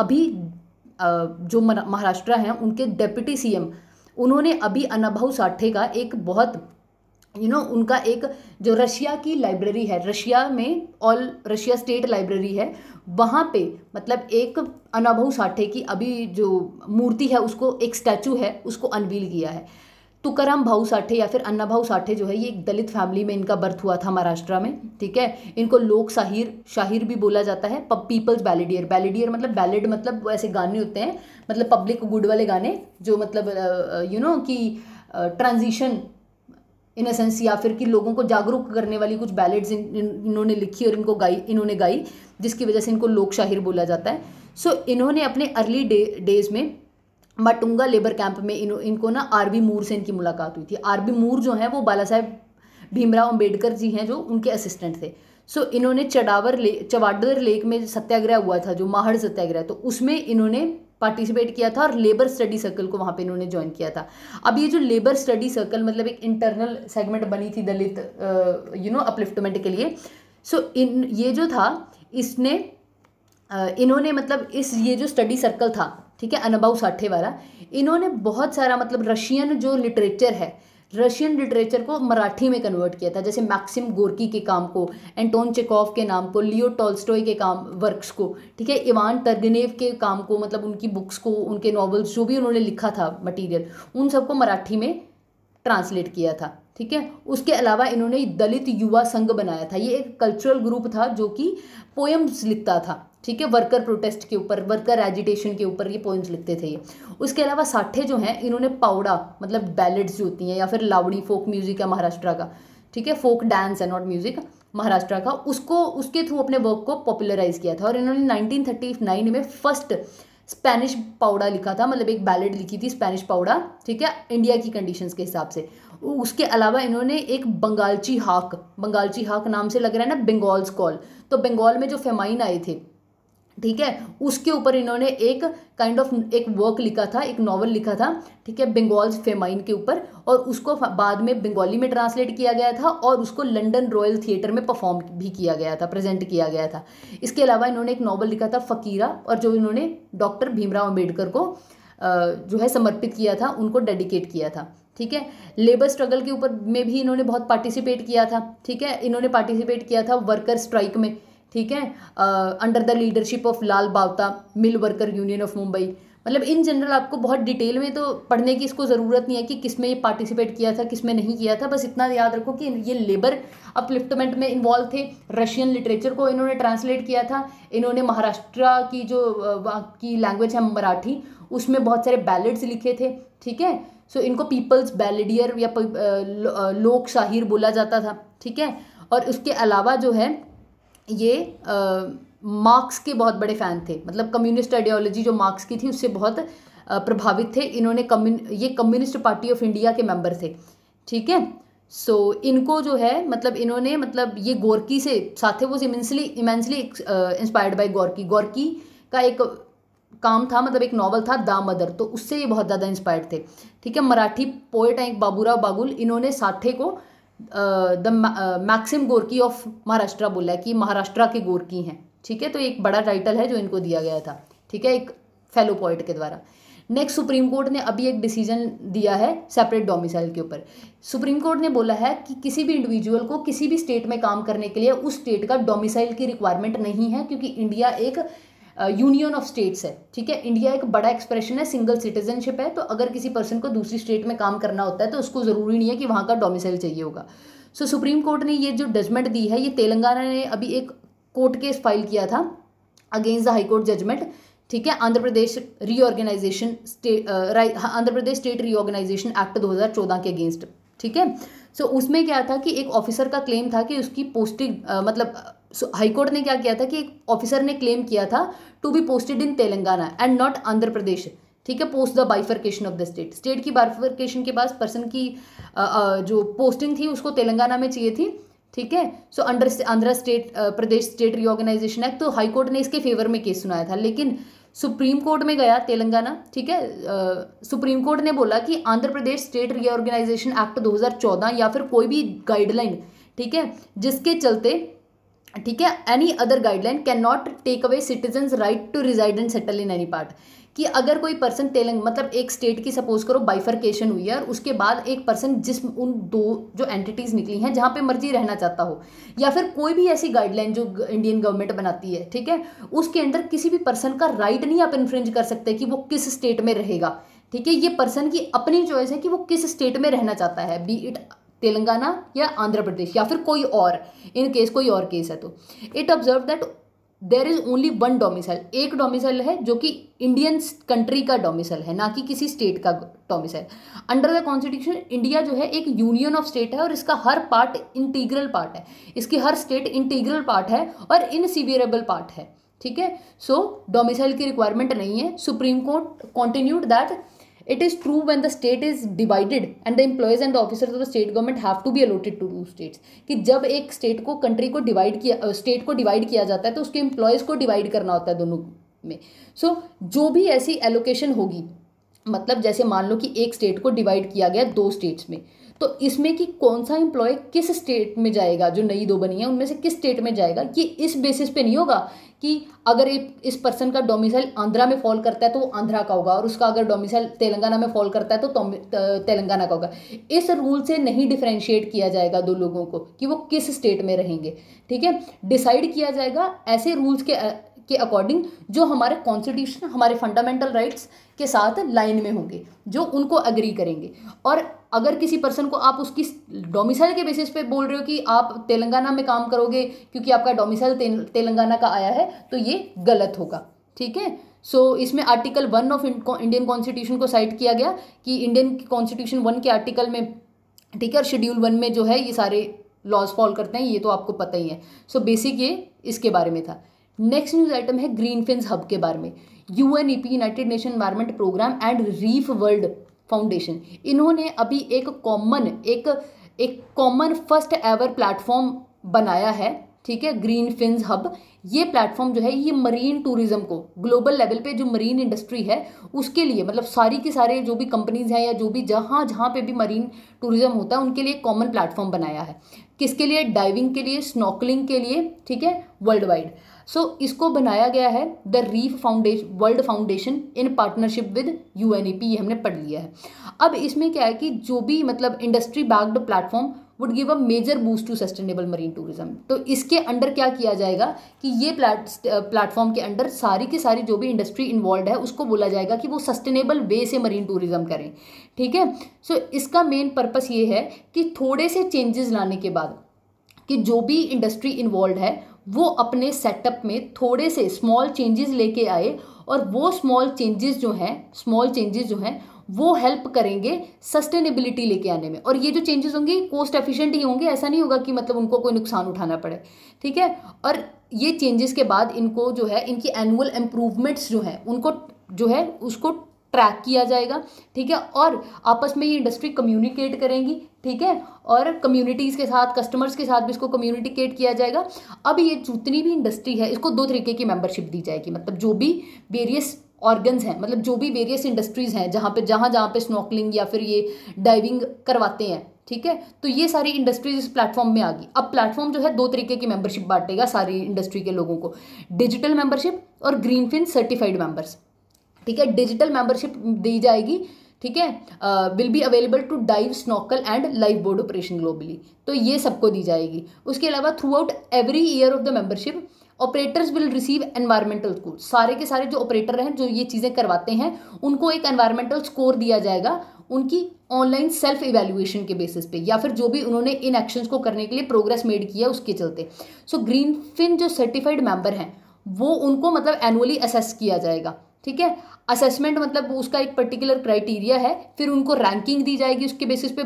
अभी जो महाराष्ट्र हैं उनके डेप्यूटी सीएम उन्होंने अभी अन्नाभा साठे का एक बहुत यू नो उनका एक जो रशिया की लाइब्रेरी है रशिया में ऑल रशिया स्टेट लाइब्रेरी है वहाँ पे मतलब एक अनाभाऊ साठे की अभी जो मूर्ति है उसको एक स्टैचू है उसको अनवील किया है तुकाराम भाऊ साठे या फिर अन्ना भाऊ साठे जो है ये एक दलित फैमिली में इनका बर्थ हुआ था महाराष्ट्र में ठीक है इनको लोक शाहिर शाहिर भी बोला जाता है पीपल्स बैलेडियर बैलेडियर मतलब बैलेड मतलब ऐसे गाने होते हैं मतलब पब्लिक गुड वाले गाने जो मतलब यू नो कि ट्रांजिशन इन सेंस या फिर कि लोगों को जागरूक करने वाली कुछ बैलेट्स इन, इन्होंने लिखी और इनको गाई इन्होंने गाई जिसकी वजह से इनको लोक शाहिर बोला जाता है सो so, इन्होंने अपने अर्ली डे डेज़ में माटुंगा लेबर कैंप में इन, इनको ना आर बी मूर से इनकी मुलाकात हुई थी आर बी मूर जो हैं वो बाला साहेब भीमराव अम्बेडकर जी हैं जो उनके असिस्टेंट थे सो so, इन्होंने चडावर ले चवाडर लेक में सत्याग्रह हुआ था जो माहड़ सत्याग्रह तो उसमें इन्होंने पार्टिसिपेट किया था और लेबर स्टडी सर्कल को वहाँ पे इन्होंने ज्वाइन किया था अब ये जो लेबर स्टडी सर्कल मतलब एक इंटरनल सेगमेंट बनी थी दलित यू नो अपलिफ्टमेंट के लिए सो so, इन ये जो था इसने इन्होंने मतलब इस ये जो स्टडी सर्कल था ठीक है अनबाउ साठे वाला इन्होंने बहुत सारा मतलब रशियन जो लिटरेचर है रशियन लिटरेचर को मराठी में कन्वर्ट किया था जैसे मैक्सिम गोरकी के काम को एंटोन चेकॉफ के नाम को लियो टॉल्स्टॉय के काम वर्क्स को ठीक है इवान टर्गनेव के काम को मतलब उनकी बुक्स को उनके नॉवेल्स जो भी उन्होंने लिखा था मटीरियल उन सबको मराठी में ट्रांसलेट किया था ठीक है उसके अलावा इन्होंने दलित युवा संघ बनाया था ये एक कल्चरल ग्रुप था जो कि पोएम्स लिखता था ठीक है वर्कर प्रोटेस्ट के ऊपर वर्कर एजिटेशन के ऊपर ये पोइम्स लिखते थे ये उसके अलावा साठे जो हैं इन्होंने पावड़ा मतलब बैलेट्स जो होती हैं या फिर लावड़ी फोक म्यूजिक है महाराष्ट्र का ठीक है फोक डांस है नॉट म्यूजिक महाराष्ट्र का उसको उसके थ्रू अपने वर्क को पॉपुलराइज किया था और इन्होंने नाइनटीन में फर्स्ट स्पेनिश पाउडा लिखा था मतलब एक बैलेट लिखी थी स्पेनिश पाउडा ठीक है इंडिया की कंडीशंस के हिसाब से उसके अलावा इन्होंने एक बंगालची हाक बंगालची हाक नाम से लग रहा है ना बंगाल्स कॉल तो बंगाल में जो फेमाइन आए थे ठीक है उसके ऊपर इन्होंने एक काइंड kind ऑफ of, एक वर्क लिखा था एक नॉवल लिखा था ठीक है बंगाल फेमाइन के ऊपर और उसको बाद में बंगाली में ट्रांसलेट किया गया था और उसको लंदन रॉयल थिएटर में परफॉर्म भी किया गया था प्रेजेंट किया गया था इसके अलावा इन्होंने एक नॉवल लिखा था फ़कीरा और जो इन्होंने डॉक्टर भीमराव अम्बेडकर को जो है समर्पित किया था उनको डेडिकेट किया था ठीक है लेबर स्ट्रगल के ऊपर में भी इन्होंने बहुत पार्टिसिपेट किया था ठीक है इन्होंने पार्टिसिपेट किया था वर्कर स्ट्राइक में ठीक है under the leadership of Lal Bawta mill worker union of Mumbai मतलब इन जनरल आपको बहुत डिटेल में तो पढ़ने की इसको ज़रूरत नहीं है कि किस में ये पार्टिसिपेट किया था किस में नहीं किया था बस इतना याद रखो कि ये लेबर अपलिफ्टमेंट में इन्वॉल्व थे रशियन लिटरेचर को इन्होंने ट्रांसलेट किया था इन्होंने महाराष्ट्र की जो की लैंग्वेज है मराठी उसमें बहुत सारे बैलेट्स लिखे थे ठीक है सो इनको पीपल्स बैलेडियर या लोक शाहिर बोला जाता था ठीक है और उसके अलावा जो है ये मार्क्स के बहुत बड़े फ़ैन थे मतलब कम्युनिस्ट आइडियोलॉजी जो मार्क्स की थी उससे बहुत प्रभावित थे इन्होंने कम्युन ये कम्युनिस्ट पार्टी ऑफ इंडिया के मेंबर थे ठीक है सो so, इनको जो है मतलब इन्होंने मतलब ये गोरकी से साथ वो इमेंसली इमेंसली इंस्पायर्ड बाय गोरकी गोरकी का एक काम था मतलब एक नॉवल था दा मदर तो उससे ये बहुत ज़्यादा इंस्पायर्ड थे ठीक है मराठी पोएट हैं एक बाबूराव बागुल इन्होंने साठे को the Maxim Gorky of Maharashtra बोला है कि महाराष्ट्र के गोरकी हैं ठीक है तो एक बड़ा टाइटल है जो इनको दिया गया था ठीक है एक फेलो पॉइंट के द्वारा नेक्स्ट सुप्रीम कोर्ट ने अभी एक डिसीजन दिया है सेपरेट डोमिसाइल के ऊपर सुप्रीम कोर्ट ने बोला है कि किसी भी इंडिविजुअल को किसी भी स्टेट में काम करने के लिए उस स्टेट का डोमिसाइल की रिक्वायरमेंट नहीं है क्योंकि इंडिया एक यूनियन ऑफ स्टेट्स है ठीक है इंडिया एक बड़ा एक्सप्रेशन है सिंगल सिटीजनशिप है तो अगर किसी पर्सन को दूसरी स्टेट में काम करना होता है तो उसको ज़रूरी नहीं है कि वहाँ का डोमिसाइल चाहिए होगा सो सुप्रीम कोर्ट ने ये जो जजमेंट दी है ये तेलंगाना ने अभी एक कोर्ट केस फाइल किया था against the High Court judgement ठीक है आंध्र प्रदेश रीऑर्गेनाइजेशन हाँ, state Andhra Pradesh state reorganisation act 2014 के अगेंस्ट ठीक है सो उसमें क्या था कि एक ऑफिसर का क्लेम था कि उसकी पोस्टिंग मतलब हाईकोर्ट ने क्या किया था कि एक ऑफिसर ने क्लेम किया था to be posted in Telangana and not Andhra Pradesh ठीक है post the bifurcation of the state state की बाइफर्केशन के बाद पर्सन की आ, आ, जो पोस्टिंग थी उसको तेलंगाना में चाहिए थी ठीक है so under Andhra state Pradesh state reorganisation act तो हाई कोर्ट ने इसके फेवर में केस सुनाया था लेकिन सुप्रीम कोर्ट में गया तेलंगाना ठीक है सुप्रीम कोर्ट ने बोला कि Andhra Pradesh state reorganisation act 2014 या फिर कोई भी गाइडलाइन ठीक है जिसके चलते ठीक है any other guideline can not take away citizen right to reside and settle in any part कि अगर कोई पर्सन तेलंग मतलब एक स्टेट की सपोज करो बाइफरकेशन हुई है और उसके बाद एक पर्सन जिस उन दो जो एंटिटीज़ निकली हैं जहाँ पे मर्जी रहना चाहता हो या फिर कोई भी ऐसी गाइडलाइन जो इंडियन गवर्नमेंट बनाती है ठीक है उसके अंदर किसी भी पर्सन का राइट नहीं आप इन्फ्रेंज कर सकते कि वो किस स्टेट में रहेगा ठीक है ये पर्सन की अपनी चॉइस है कि वो किस स्टेट में रहना चाहता है बी इट तेलंगाना या आंध्र प्रदेश या फिर कोई और इन केस कोई और केस है तो it observe that there is only one domicile एक डोमिसाइल है जो कि इंडियन कंट्री का डोमिसाइल है ना कि किसी स्टेट का domicile under the constitution India जो है एक यूनियन ऑफ स्टेट है और इसका हर पार्ट इंटीग्रल पार्ट है इसकी हर स्टेट इंटीग्रल पार्ट है और इनसिवियरेबल पार्ट है ठीक है सो डोमिसाइल की रिक्वायरमेंट नहीं है supreme Court continued that It is true when the state is divided and the employees and the officers of the state government have to be allotted to two states. कि जब एक state को country को divide किया state को divide किया जाता है तो उसके employees को divide करना होता है दोनों में सो so, जो भी ऐसी एलोकेशन होगी मतलब जैसे मान लो कि एक स्टेट को डिवाइड किया गया दो स्टेट्स में तो इसमें कि कौन सा एम्प्लॉय किस स्टेट में जाएगा जो नई दो बनी है उनमें से किस स्टेट में जाएगा ये इस बेसिस पे नहीं होगा कि अगर एक इस पर्सन का डोमिसाइल आंध्रा में फॉल करता है तो वो आंध्रा का होगा और उसका अगर डोमिसाइल तेलंगाना में फॉल करता है तो तेलंगाना का होगा इस रूल से नहीं डिफ्रेंशिएट किया जाएगा दो लोगों को कि वो किस स्टेट में रहेंगे ठीक है डिसाइड किया जाएगा ऐसे रूल्स के के अकॉर्डिंग जो हमारे कॉन्स्टिट्यूशन हमारे फंडामेंटल राइट्स के साथ लाइन में होंगे जो उनको अग्री करेंगे और अगर किसी पर्सन को आप उसकी डोमिसाइल के बेसिस पे बोल रहे हो कि आप तेलंगाना में काम करोगे क्योंकि आपका डोमिसाइल तेलंगाना का आया है तो ये गलत होगा ठीक है सो so, इसमें article one of Indian constitution को साइट किया गया कि इंडियन कॉन्स्टिट्यूशन वन के आर्टिकल में ठीक है और शेड्यूल वन में जो है ये सारे लॉज फॉल करते हैं ये तो आपको पता ही है सो so, बेसिक ये इसके बारे में था नेक्स्ट न्यूज आइटम है ग्रीन फिंस हब के बारे में U N E P United Nation Environment Programme and Reef World Foundation इन्होंने अभी एक कॉमन एक एक कॉमन फर्स्ट एवर प्लेटफॉर्म बनाया है ठीक है ग्रीन फिंस हब ये प्लेटफॉर्म जो है ये मरीन टूरिज्म को ग्लोबल लेवल पे जो मरीन इंडस्ट्री है उसके लिए मतलब सारी की सारे जो भी कंपनीज हैं या जो भी जहाँ जहाँ पे भी मरीन टूरिज्म होता है उनके लिए कॉमन प्लेटफॉर्म बनाया है किसके लिए डाइविंग के लिए स्नॉकलिंग के लिए ठीक है वर्ल्ड वाइड सो so, इसको बनाया गया है the Reef Foundation World Foundation in partnership with U ये हमने पढ़ लिया है अब इसमें क्या है कि जो भी मतलब industry backed platform would give a major boost to sustainable marine tourism तो इसके अंडर क्या किया जाएगा कि ये प्लेटफॉर्म के अंडर सारी की सारी जो भी इंडस्ट्री इन्वॉल्व है उसको बोला जाएगा कि वो सस्टेनेबल वे से मरीन टूरिज्म करें ठीक है सो so, इसका मेन पर्पस ये है कि थोड़े से चेंजेस लाने के बाद कि जो भी इंडस्ट्री इन्वॉल्व है वो अपने सेटअप में थोड़े से स्मॉल चेंजेस लेके आए और वो स्मॉल चेंजेस जो हैं स्मॉल चेंजेस जो हैं वो हेल्प करेंगे सस्टेनेबिलिटी लेके आने में और ये जो चेंजेस होंगे कॉस्ट एफिशिएंट ही होंगे ऐसा नहीं होगा कि मतलब उनको कोई नुकसान उठाना पड़े ठीक है और ये चेंजेस के बाद इनको जो है इनकी एनुअल इम्प्रूवमेंट्स जो है उनको जो है उसको ट्रैक किया जाएगा ठीक है और आपस में ये इंडस्ट्री कम्युनिकेट करेंगी ठीक है और कम्युनिटीज़ के साथ कस्टमर्स के साथ भी इसको कम्युनिकेट किया जाएगा अब ये जितनी भी इंडस्ट्री है इसको दो तरीके की मेंबरशिप दी जाएगी मतलब जो भी वेरियस ऑर्गन्स हैं मतलब जो भी वेरियस इंडस्ट्रीज़ हैं जहाँ पे जहाँ जहाँ पे स्नोकलिंग या फिर ये डाइविंग करवाते हैं ठीक है तो ये सारी इंडस्ट्रीज इस प्लेटफॉर्म में आ गई अब प्लेटफॉर्म जो है दो तरीके की मेंबरशिप बांटेगा सारी इंडस्ट्री के लोगों को डिजिटल मेंबरशिप और ग्रीन फिन सर्टिफाइड मेंबर्स ठीक है डिजिटल मेंबरशिप दी जाएगी ठीक है will be available to dive snorkel and liveaboard operation globally तो ये सबको दी जाएगी उसके अलावा throughout every year of the membership operators will receive environmental score सारे के सारे जो ऑपरेटर हैं जो ये चीज़ें करवाते हैं उनको एक एनवायरमेंटल स्कोर दिया जाएगा उनकी ऑनलाइन सेल्फ इवेल्युएशन के बेसिस पे या फिर जो भी उन्होंने इन एक्शंस को करने के लिए प्रोग्रेस मेड किया उसके चलते सो ग्रीन फिन जो सर्टिफाइड मेंबर हैं वो उनको मतलब एनुअली असेस किया जाएगा ठीक है असेसमेंट मतलब उसका एक पर्टिकुलर क्राइटेरिया है फिर उनको रैंकिंग दी जाएगी उसके बेसिस पे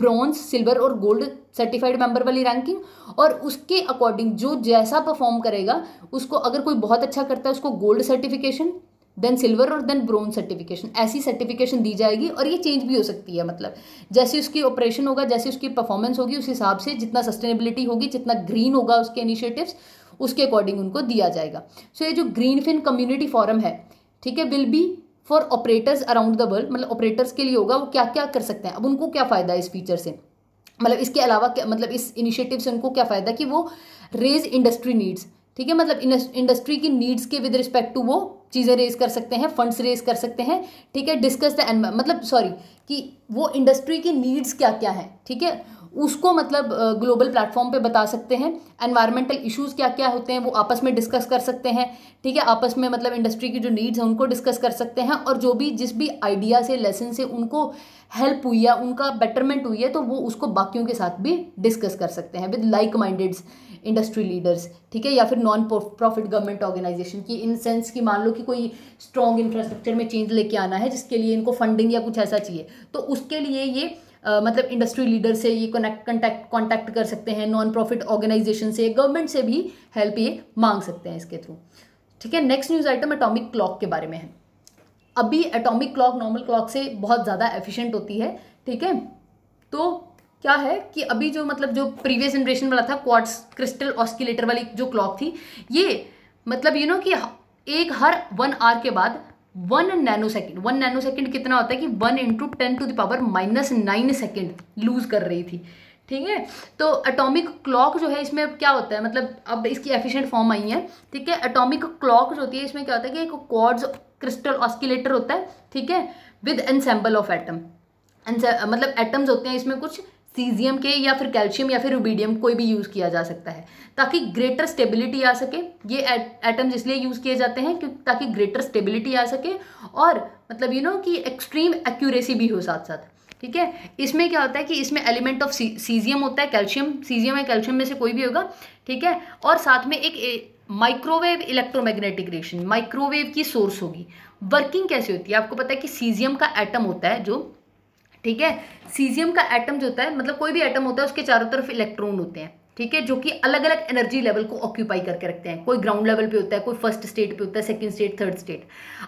ब्रॉन्ज सिल्वर और गोल्ड सर्टिफाइड मेंबर वाली रैंकिंग और उसके अकॉर्डिंग जो जैसा परफॉर्म करेगा उसको अगर कोई बहुत अच्छा करता है उसको गोल्ड सर्टिफिकेशन देन सिल्वर और देन ब्रॉन्ज सर्टिफिकेशन ऐसी सर्टिफिकेशन दी जाएगी और ये चेंज भी हो सकती है मतलब जैसे उसकी ऑपरेशन होगा जैसे उसकी परफॉर्मेंस होगी उस हिसाब से जितना सस्टेनेबिलिटी होगी जितना ग्रीन होगा उसके इनिशिएटिव्स उसके अकॉर्डिंग उनको दिया जाएगा सो so, ये जो ग्रीन फिन कम्युनिटी फॉरम है ठीक है will be for operators around the world मतलब ऑपरेटर्स के लिए होगा वो क्या क्या कर सकते हैं अब उनको क्या फ़ायदा है इस फीचर से मतलब इसके अलावा क्या मतलब इस इनिशिएटिव से उनको क्या फ़ायदा कि वो रेज इंडस्ट्री नीड्स ठीक है मतलब इंडस्ट्री की नीड्स के विद रिस्पेक्ट टू वो चीज़ें रेज कर सकते हैं फंड्स रेज कर सकते हैं ठीक है डिस्कस द मतलब सॉरी कि वो इंडस्ट्री की नीड्स क्या क्या है ठीक है उसको मतलब ग्लोबल प्लेटफॉर्म पे बता सकते हैं एनवायरमेंटल इश्यूज क्या क्या होते हैं वो आपस में डिस्कस कर सकते हैं ठीक है आपस में मतलब इंडस्ट्री की जो नीड्स हैं उनको डिस्कस कर सकते हैं और जो भी जिस भी आइडिया से लेसन से उनको हेल्प हुई है उनका बेटरमेंट हुई है तो वो उसको बाकियों के साथ भी डिस्कस कर सकते हैं with like minded industry leaders ठीक है या फिर नॉन प्रॉफिट गवर्नमेंट ऑर्गेनाइजेशन की इन सेंस की मान लो कि कोई स्ट्रॉन्ग इंफ्रास्ट्रक्चर में चेंज लेके आना है जिसके लिए इनको फंडिंग या कुछ ऐसा चाहिए तो उसके लिए ये मतलब इंडस्ट्री लीडर से ये कनेक्ट कंटैक्ट कॉन्टैक्ट कर सकते हैं नॉन प्रॉफिट ऑर्गेनाइजेशन से गवर्नमेंट से भी हेल्प ये मांग सकते हैं इसके थ्रू ठीक है next news item atomic clock के बारे में है अभी एटॉमिक क्लॉक नॉर्मल क्लॉक से बहुत ज़्यादा एफिशिएंट होती है ठीक है तो क्या है कि अभी जो मतलब जो प्रीवियस जनरेशन वाला था क्वार्ट्स क्रिस्टल ऑस्किलेटर वाली जो क्लॉक थी ये मतलब यू you नो know, कि एक हर वन आवर के बाद one nanosecond one nanosecond कितना होता है कि one into ten to the power minus nine second lose कर रही थी ठीक है तो अटोमिक क्लॉक जो है इसमें अब क्या होता है मतलब अब इसकी एफिशिएंट फॉर्म आई है ठीक है अटोमिक क्लॉक जो होती है इसमें क्या होता है कि एक क्वार्ड्स क्रिस्टल ऑस्किलेटर होता है ठीक है विद एनसेम्बल ऑफ एटम मतलब एटम्स होते हैं इसमें कुछ सीजियम के या फिर कैल्शियम या फिर रूबीडियम कोई भी यूज़ किया जा सकता है ताकि ग्रेटर स्टेबिलिटी आ सके ये एटम्स इसलिए यूज़ किए जाते हैं क्योंकि ताकि ग्रेटर स्टेबिलिटी आ सके और मतलब यू नो कि एक्सट्रीम एक्यूरेसी भी हो साथ साथ ठीक है इसमें क्या होता है कि इसमें एलिमेंट ऑफ सीजियम होता है कैल्शियम सीजियम या कैल्शियम में से कोई भी होगा ठीक है और साथ में एक माइक्रोवेव इलेक्ट्रोमैग्नेटिक रेशन माइक्रोवेव की सोर्स होगी वर्किंग कैसे होती है आपको पता है कि सीजियम का एटम होता है जो ठीक है सीजियम का एटम जो होता है मतलब कोई भी एटम होता है उसके चारों तरफ इलेक्ट्रॉन होते हैं ठीक है जो कि अलग अलग एनर्जी लेवल को ऑक्यूपाई करके रखते हैं कोई ग्राउंड लेवल पे होता है कोई फर्स्ट स्टेट पे होता है सेकंड स्टेट थर्ड स्टेट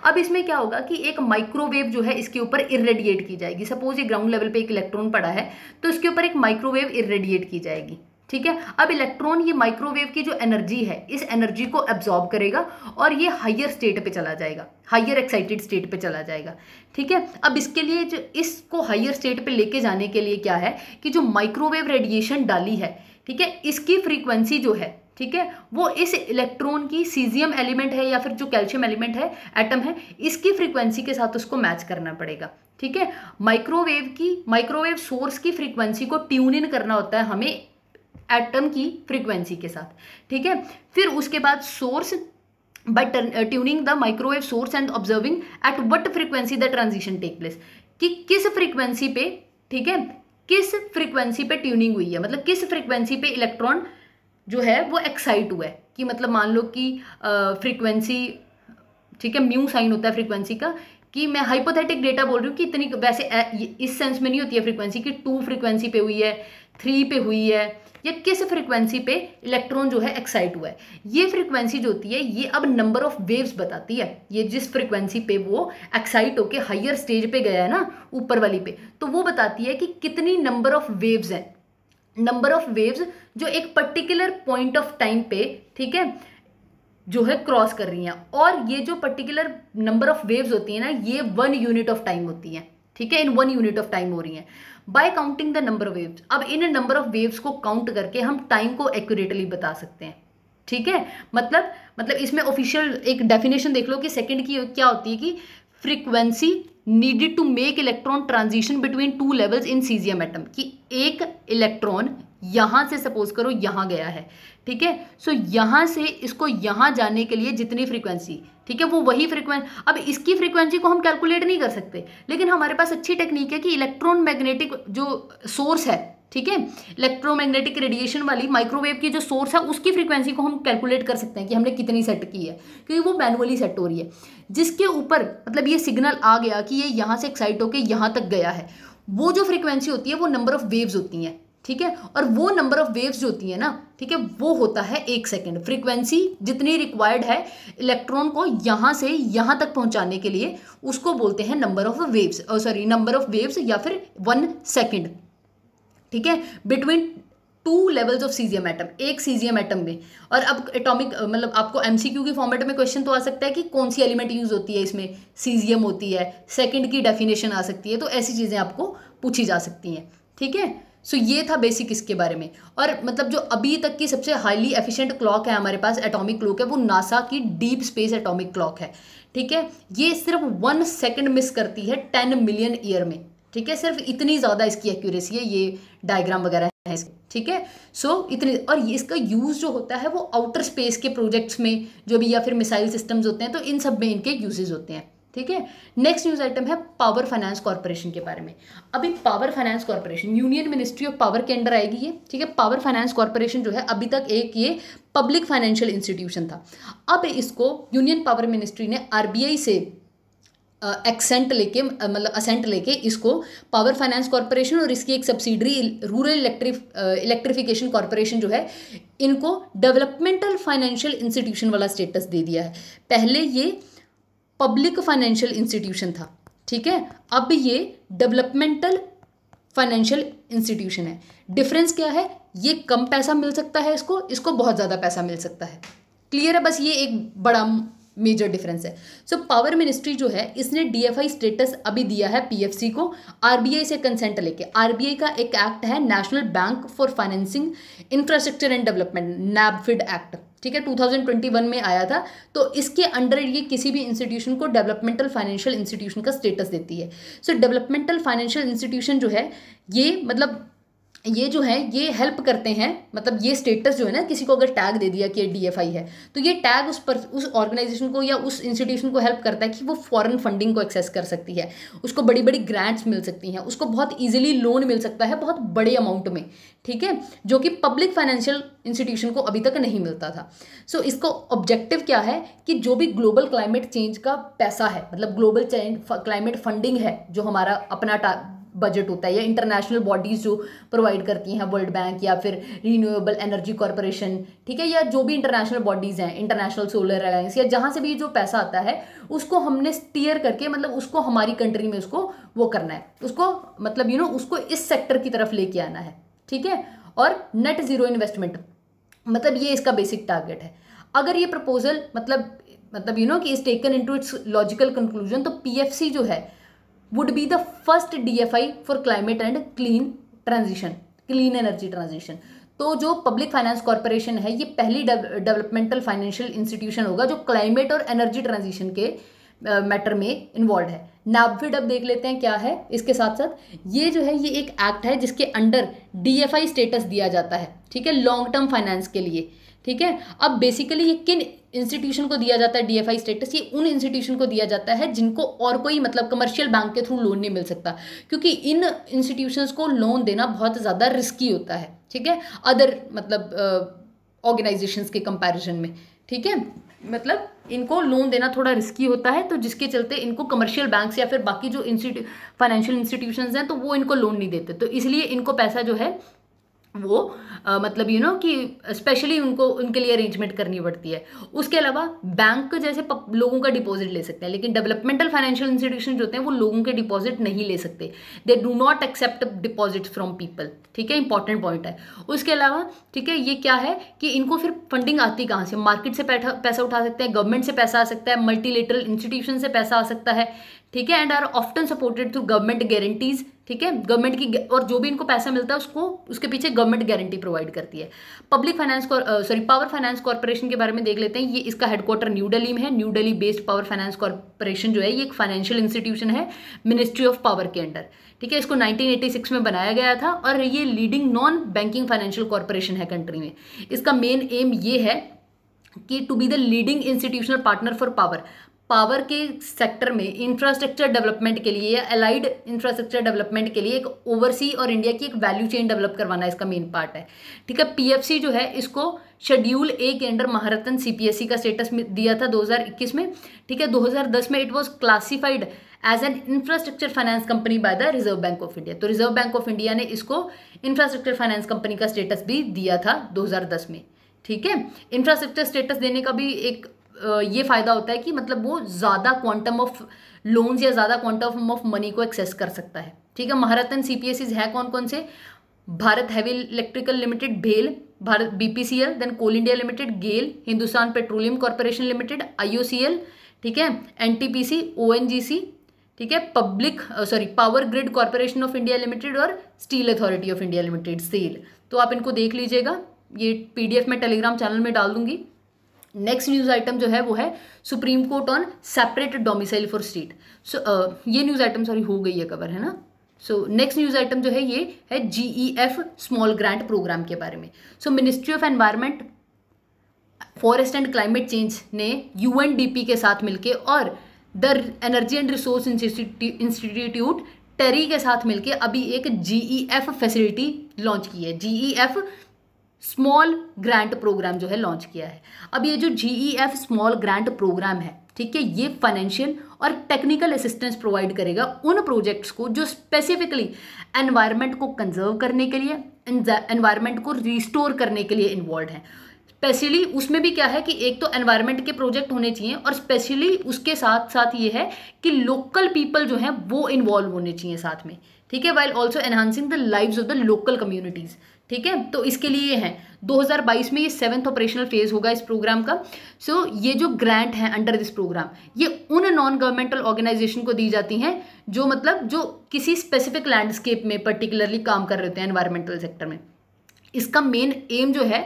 अब इसमें क्या होगा कि एक माइक्रोवेव जो है इसके ऊपर इरेडिएट की जाएगी सपोज ये ग्राउंड लेवल पे एक इलेक्ट्रॉन पड़ा है तो इसके ऊपर एक माइक्रोवेव इरेडिएट की जाएगी ठीक है अब इलेक्ट्रॉन ये माइक्रोवेव की जो एनर्जी है इस एनर्जी को एब्जॉर्ब करेगा और ये हाइयर स्टेट पे चला जाएगा हायर एक्साइटेड स्टेट पे चला जाएगा ठीक है अब इसके लिए जो इसको हाइयर स्टेट पे लेके जाने के लिए क्या है कि जो माइक्रोवेव रेडिएशन डाली है ठीक है इसकी फ्रीक्वेंसी जो है ठीक है वो इस इलेक्ट्रॉन की सीजियम एलिमेंट है या फिर जो कैल्शियम एलिमेंट है एटम है इसकी फ्रीक्वेंसी के साथ उसको मैच करना पड़ेगा ठीक है माइक्रोवेव की माइक्रोवेव सोर्स की फ्रीक्वेंसी को ट्यून इन करना होता है हमें एटम की फ्रीक्वेंसी के साथ ठीक है फिर उसके बाद source by tuning the microwave source and observing at what frequency the transition take place कि किस फ्रीक्वेंसी पे ठीक है किस फ्रीक्वेंसी पे ट्यूनिंग हुई है मतलब किस फ्रीक्वेंसी पे इलेक्ट्रॉन जो है वो एक्साइट हुआ है कि मतलब मान लो कि फ्रीक्वेंसी ठीक है म्यू साइन होता है फ्रीक्वेंसी का कि मैं हाइपोथेटिक डेटा बोल रही हूँ कि इतनी वैसे इस सेंस में नहीं होती है फ्रीक्वेंसी कि टू फ्रीक्वेंसी पे हुई है थ्री पे हुई है या किस फ्रिक्वेंसी पे इलेक्ट्रॉन जो है एक्साइट हुआ है ये फ्रिक्वेंसी जो होती है ये अब नंबर ऑफ वेव्स बताती है ये जिस फ्रिक्वेंसी पे वो एक्साइट होके हायर स्टेज पे गया है ना ऊपर वाली पे तो वो बताती है कि कितनी नंबर ऑफ वेव्स हैं नंबर ऑफ वेव्स जो एक पर्टिकुलर पॉइंट ऑफ टाइम पे ठीक है जो है क्रॉस कर रही हैं और ये जो पर्टिकुलर नंबर ऑफ वेव्स होती है ना ये वन यूनिट ऑफ टाइम होती हैं ठीक है in one unit of time हो रही है by counting the number of waves अब इन नंबर ऑफ वेव्स को काउंट करके हम टाइम को एक्यूरेटली बता सकते हैं ठीक है मतलब मतलब इसमें ऑफिशियल एक डेफिनेशन देख लो कि सेकंड की क्या होती है कि frequency needed to make electron transition between two levels in caesium atom कि एक इलेक्ट्रॉन यहां से सपोज करो यहां गया है ठीक है सो यहां से इसको यहां जाने के लिए जितनी फ्रीक्वेंसी ठीक है वो वही फ्रीक्वेंसी अब इसकी फ्रीक्वेंसी को हम कैलकुलेट नहीं कर सकते लेकिन हमारे पास अच्छी टेक्निक है कि इलेक्ट्रॉन मैग्नेटिक जो सोर्स है ठीक है इलेक्ट्रोमैग्नेटिक रेडिएशन वाली माइक्रोवेव की जो सोर्स है उसकी फ्रीक्वेंसी को हम कैलकुलेट कर सकते हैं कि हमने कितनी सेट की है क्योंकि वो मैनुअली सेट हो रही है जिसके ऊपर मतलब ये सिग्नल आ गया कि ये यहाँ से एक्साइट होकर यहाँ तक गया है वो जो फ्रीक्वेंसी होती है वो नंबर ऑफ वेव्स होती हैं ठीक है और वो नंबर ऑफ वेव्स जो होती है ना ठीक है वो होता है एक सेकेंड फ्रीक्वेंसी जितनी रिक्वायर्ड है इलेक्ट्रॉन को यहाँ से यहाँ तक पहुँचाने के लिए उसको बोलते हैं number of waves sorry number of waves या फिर वन सेकेंड ठीक है between two levels of caesium atom एक सीजियम एटम में और अब एटॉमिक मतलब आपको एमसीक्यू की फॉर्मेट में क्वेश्चन तो आ सकता है कि कौन सी एलिमेंट यूज होती है इसमें सीजियम होती है सेकंड की डेफिनेशन आ सकती है तो ऐसी चीज़ें आपको पूछी जा सकती हैं ठीक है सो so, ये था बेसिक इसके बारे में और मतलब जो अभी तक की सबसे हाईली एफिशिएंट क्लॉक है हमारे पास एटॉमिक क्लॉक है वो नासा की डीप स्पेस एटॉमिक क्लॉक है ठीक है ये सिर्फ वन सेकंड मिस करती है टेन मिलियन ईयर में ठीक है सिर्फ इतनी ज़्यादा इसकी एक्यूरेसी है ये डायग्राम वगैरह है ठीक है सो so, और ये इसका यूज़ जो होता है वो आउटर स्पेस के प्रोजेक्ट्स में जो भी या फिर मिसाइल सिस्टम्स होते हैं तो इन सब में इनके यूजेज होते हैं ठीक है नेक्स्ट न्यूज आइटम है पावर फाइनेंस कॉर्पोरेशन के बारे में अभी Power Finance Corporation union ministry of power के अंडर आएगी ये ठीक है पावर फाइनेंस कॉर्पोरेशन जो है अभी तक एक ये पब्लिक फाइनेंशियल इंस्टीट्यूशन था अब इसको यूनियन पावर मिनिस्ट्री ने आर से एक्सेंट लेके मतलब असेंट लेके इसको पावर फाइनेंस कॉरपोरेशन और इसकी एक subsidiary rural electric electrification corporation जो है इनको डेवलपमेंटल फाइनेंशियल इंस्टीट्यूशन वाला स्टेटस दे दिया है पहले ये पब्लिक फाइनेंशियल इंस्टीट्यूशन था ठीक है अब ये डेवलपमेंटल फाइनेंशियल इंस्टीट्यूशन है डिफरेंस क्या है ये कम पैसा मिल सकता है इसको इसको बहुत ज़्यादा पैसा मिल सकता है क्लियर है बस ये एक बड़ा मेजर डिफरेंस है सो पावर मिनिस्ट्री जो है इसने डीएफआई स्टेटस अभी दिया है पीएफसी को आरबीआई से कंसेंट लेके आरबीआई का एक एक्ट है National Bank for Financing Infrastructure and Development NaBFID act ठीक है 2021 में आया था तो इसके अंडर ये किसी भी इंस्टीट्यूशन को डेवलपमेंटल फाइनेंशियल इंस्टीट्यूशन का स्टेटस देती है सो डेवलपमेंटल फाइनेंशियल इंस्टीट्यूशन जो है ये मतलब ये जो है ये हेल्प करते हैं मतलब ये स्टेटस जो है ना किसी को अगर टैग दे दिया कि ये डीएफआई है तो ये टैग उस पर उस ऑर्गेनाइजेशन को या उस इंस्टीट्यूशन को हेल्प करता है कि वो फॉरेन फंडिंग को एक्सेस कर सकती है उसको बड़ी बड़ी ग्रांट्स मिल सकती हैं उसको बहुत ईजिली लोन मिल सकता है बहुत बड़े अमाउंट में ठीक है जो कि पब्लिक फाइनेंशियल इंस्टीट्यूशन को अभी तक नहीं मिलता था सो so, इसको ऑब्जेक्टिव क्या है कि जो भी ग्लोबल क्लाइमेट चेंज का पैसा है मतलब ग्लोबल क्लाइमेट फंडिंग है जो हमारा अपना बजट होता है या इंटरनेशनल बॉडीज़ जो प्रोवाइड करती हैं वर्ल्ड बैंक या फिर रीन्यूएबल एनर्जी कॉरपोरेशन ठीक है या जो भी इंटरनेशनल बॉडीज़ हैं इंटरनेशनल सोलर अलायंस या जहाँ से भी जो पैसा आता है उसको हमने स्टीयर करके मतलब उसको हमारी कंट्री में उसको वो करना है उसको मतलब यू you नो know, उसको इस सेक्टर की तरफ लेके आना है ठीक है और नेट ज़ीरो इन्वेस्टमेंट मतलब ये इसका बेसिक टारगेट है अगर ये प्रपोजल मतलब मतलब यू नो कि is taken into its logical conclusion तो पीएफसी जो है would be the first DFI for climate and clean transition, clean energy transition. तो जो पब्लिक फाइनेंस कॉरपोरेशन है ये पहली डेवलपमेंटल फाइनेंशियल इंस्टीट्यूशन होगा जो क्लाइमेट और एनर्जी ट्रांजिशन के मैटर में इन्वॉल्व है नाबविड अब देख लेते हैं क्या है इसके साथ साथ ये जो है ये एक एक्ट है जिसके अंडर डीएफआई स्टेटस दिया जाता है ठीक है लॉन्ग टर्म फाइनेंस के लिए ठीक है अब बेसिकली ये किन इंस्टीट्यूशन को दिया जाता है डीएफआई स्टेटस ये उन इंस्टीट्यूशन को दिया जाता है जिनको और कोई मतलब कमर्शियल बैंक के थ्रू लोन नहीं मिल सकता क्योंकि इन इंस्टीट्यूशंस को लोन देना बहुत ज़्यादा रिस्की होता है ठीक है अदर मतलब ऑर्गेनाइजेशंस के कंपैरिजन में ठीक है मतलब इनको लोन देना थोड़ा रिस्की होता है तो जिसके चलते इनको कमर्शियल बैंक्स या फिर बाकी जो इंस्टीट्यू फाइनेंशियल इंस्टीट्यूशंस हैं तो वो इनको लोन नहीं देते तो इसलिए इनको पैसा जो है वो आ, मतलब यू you नो know, कि स्पेशली उनको उनके लिए अरेंजमेंट करनी पड़ती है उसके अलावा बैंक जैसे लोगों का डिपॉजिट ले सकते हैं लेकिन डेवलपमेंटल फाइनेंशियल इंस्टीट्यूशन जो होते हैं वो लोगों के डिपॉजिट नहीं ले सकते they do not accept deposit from people ठीक है इंपॉर्टेंट पॉइंट है उसके अलावा ठीक है ये क्या है कि इनको फिर फंडिंग आती कहाँ से मार्केट से पैसा उठा सकते हैं गवर्नमेंट से पैसा आ सकता है मल्टीलेटरल इंस्टीट्यूशन से पैसा आ सकता है ठीक है and are often supported through government guarantees ठीक है गवर्नमेंट की और जो भी इनको पैसा मिलता है उसको उसके पीछे गवर्नमेंट गारंटी प्रोवाइड करती है public finance sorry power finance corporation के बारे में देख लेते हैं ये इसका हेडक्वार्टर न्यू दिल्ली में है new Delhi based power finance corporation जो है ये एक फाइनेंशियल इंस्टीट्यूशन है मिनिस्ट्री ऑफ पावर के अंडर ठीक है इसको नाइनटीन में बनाया गया था और ये leading non banking financial corporation है कंट्री में इसका मेन एम ये है कि to be the leading institutional partner for power power के सेक्टर में इंफ्रास्ट्रक्चर डेवलपमेंट के लिए या अलाइड इंफ्रास्ट्रक्चर डेवलपमेंट के लिए एक ओवरसी और इंडिया की एक वैल्यू चेन डेवलप करवाना इसका मेन पार्ट है ठीक है पीएफसी जो है इसको शेड्यूल ए के अंडर महारत्न सीपीएससी का स्टेटस दिया था 2021 में ठीक है 2010 में it was classified as an infrastructure finance company by the reserve bank of India तो रिजर्व बैंक ऑफ इंडिया ने इसको इंफ्रास्ट्रक्चर फाइनेंस कंपनी का स्टेटस भी दिया था दो में ठीक है इंफ्रास्ट्रक्चर स्टेटस देने का भी एक ये फ़ायदा होता है कि मतलब वो ज़्यादा क्वांटम ऑफ लोन्स या ज़्यादा क्वांटम ऑफ मनी को एक्सेस कर सकता है ठीक है महारत्न सी पी हैं कौन कौन से भारत हैवी इलेक्ट्रिकल लिमिटेड भेल Bharat BPCL then coal India limited GAIL Hindustan petroleum corporation limited IOCL ठीक है एनटीपीसी ओएनजीसी ठीक है public sorry power grid corporation of India limited और steel authority of India limited SAIL तो आप इनको देख लीजिएगा ये पीडीएफ में टेलीग्राम चैनल में डाल दूंगी नेक्स्ट न्यूज़ आइटम जो है वो है supreme court on separate domicile for state so ये न्यूज़ आइटम सॉरी हो गई है कवर है ना सो नेक्स्ट न्यूज़ आइटम जो है ये है जीईएफ स्मॉल ग्रांट प्रोग्राम के बारे में so ministry of environment forest and climate change ने यूएनडीपी के साथ मिलकर और the energy and resource institute TERI के साथ मिलकर अभी एक जीईएफ फैसिलिटी लॉन्च की है जीईएफ स्मॉल ग्रांट प्रोग्राम जो है लॉन्च किया है अब ये जो G e small grant programme है ठीक है ये फाइनेंशियल और टेक्निकल असिस्टेंस प्रोवाइड करेगा उन प्रोजेक्ट्स को जो स्पेसिफिकली एनवायरनमेंट को कंजर्व करने के लिए एनवायरनमेंट को रिस्टोर करने के लिए इन्वॉल्व हैं स्पेशली उसमें भी क्या है कि एक तो एनवायरनमेंट के प्रोजेक्ट होने चाहिए और स्पेशली उसके साथ साथ ये है कि लोकल पीपल जो हैं वो इन्वॉल्व होने चाहिए साथ में ठीक है while also enhancing the lives of the local communities ठीक है तो इसके लिए ये है 2022 में ये सेवन्थ ऑपरेशनल फेज होगा इस प्रोग्राम का सो so, ये जो ग्रांट है अंडर दिस प्रोग्राम ये उन नॉन गवर्नमेंटल ऑर्गेनाइजेशन को दी जाती हैं जो मतलब जो किसी स्पेसिफिक लैंडस्केप में पर्टिकुलरली काम कर रहे होते हैं एनवायरमेंटल सेक्टर में इसका मेन एम जो है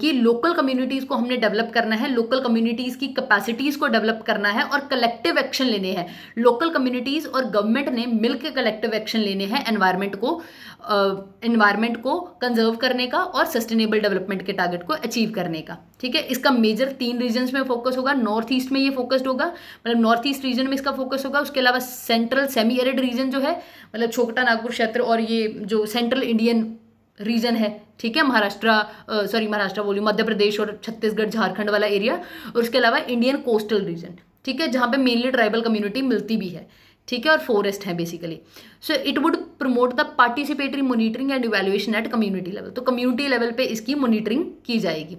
कि लोकल कम्युनिटीज़ को हमने डेवलप करना है लोकल कम्युनिटीज़ की कैपेसिटीज़ को डेवलप करना है और कलेक्टिव एक्शन लेने हैं लोकल कम्युनिटीज़ और गवर्नमेंट ने मिलकर कलेक्टिव एक्शन लेने हैं एनवायरनमेंट को एनवायरनमेंट को कंजर्व करने का और सस्टेनेबल डेवलपमेंट के टारगेट को अचीव करने का ठीक है इसका मेजर तीन रीजन्स में फोकस होगा नॉर्थ ईस्ट में ये फोकस्ड होगा मतलब नॉर्थ ईस्ट रीजन में इसका फोकस होगा उसके अलावा सेंट्रल सेमी एरिड रीजन जो है मतलब छोटा नागपुर क्षेत्र और ये जो सेंट्रल इंडियन रीजन है ठीक है महाराष्ट्र सॉरी महाराष्ट्र बोली मध्य प्रदेश और छत्तीसगढ़ झारखंड वाला एरिया और उसके अलावा इंडियन कोस्टल रीजन ठीक है जहाँ पे मेनली ट्राइबल कम्युनिटी मिलती भी है ठीक है और फॉरेस्ट है basically so it would promote the participatory monitoring and evaluation at community level तो कम्युनिटी लेवल पे इसकी मॉनिटरिंग की जाएगी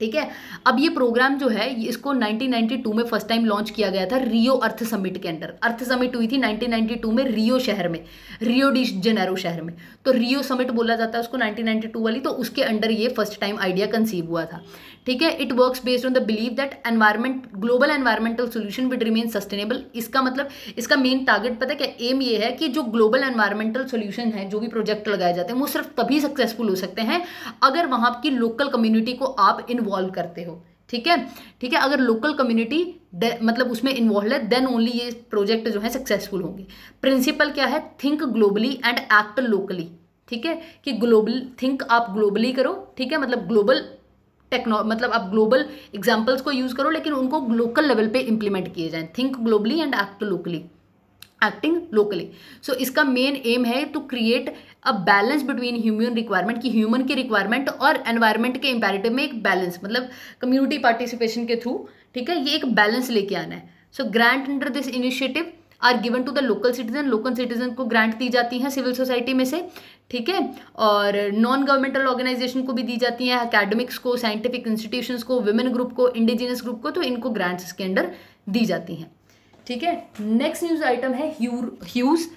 ठीक है अब ये प्रोग्राम जो है इसको 1992 में फर्स्ट टाइम लॉन्च किया गया था रियो अर्थ समिट के अंडर अर्थ समिट हुई थी 1992 में रियो शहर में रियो डी जेनेरो शहर में तो रियो समिट बोला जाता है उसको 1992 वाली तो उसके अंडर ये फर्स्ट टाइम आइडिया कंसीव हुआ था ठीक है it works based on the believe that environment global environmental solution would remain sustainable इसका मतलब इसका मेन टारगेट पता है क्या एम ये है कि जो ग्लोबल एनवायरमेंटल सोल्यूशन है जो भी प्रोजेक्ट लगाए जाते हैं वो सिर्फ तभी सक्सेसफुल हो सकते हैं अगर वहां की लोकल कम्युनिटी को आप इन्वॉल्व करते हो ठीक है ठीक है अगर लोकल कम्युनिटी मतलब उसमें इन्वॉल्व है देन ओनली ये प्रोजेक्ट जो है सक्सेसफुल होंगे प्रिंसिपल क्या है think globally and act locally ठीक है कि ग्लोबल थिंक आप ग्लोबली करो ठीक है मतलब ग्लोबल टेक्नो मतलब आप ग्लोबल एग्जाम्पल्स को यूज़ करो लेकिन उनको लोकल लेवल पे इंप्लीमेंट किए जाएं think globally and act locally acting locally so इसका मेन एम है to create a balance between human requirement की ह्यूमन के रिक्वायरमेंट और एनवायरमेंट के इंपेरेटिव में एक बैलेंस मतलब कम्युनिटी पार्टिसिपेशन के थ्रू ठीक है ये एक बैलेंस लेके आना है so grant under this initiative are given to the local citizen local citizen को ग्रांट दी जाती हैं सिविल सोसाइटी में से ठीक है और नॉन गवर्नमेंटल ऑर्गेनाइजेशन को भी दी जाती हैं अकेडमिक्स को साइंटिफिक इंस्टीट्यूशंस को वुमेन ग्रुप को इंडिजिनियस ग्रुप को तो इनको ग्रांट्स इसके अंडर दी जाती हैं ठीक है नेक्स्ट न्यूज आइटम है Hughes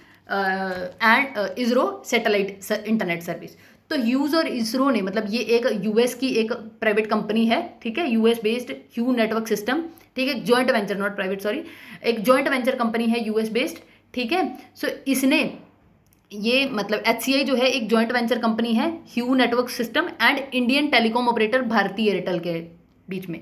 and ISRO satellite internet service तो ह्यूज और इसरो ने मतलब ये एक यूएस की एक प्राइवेट कंपनी है ठीक है US based Hughes network system ठीक है joint venture not private sorry एक ज्वाइंट वेंचर कंपनी है यूएस बेस्ड ठीक है सो so, इसने ये मतलब एच जो है एक ज्वाइंट वेंचर कंपनी है Hughes network system and Indian telecom operator Bharti Airtel के बीच में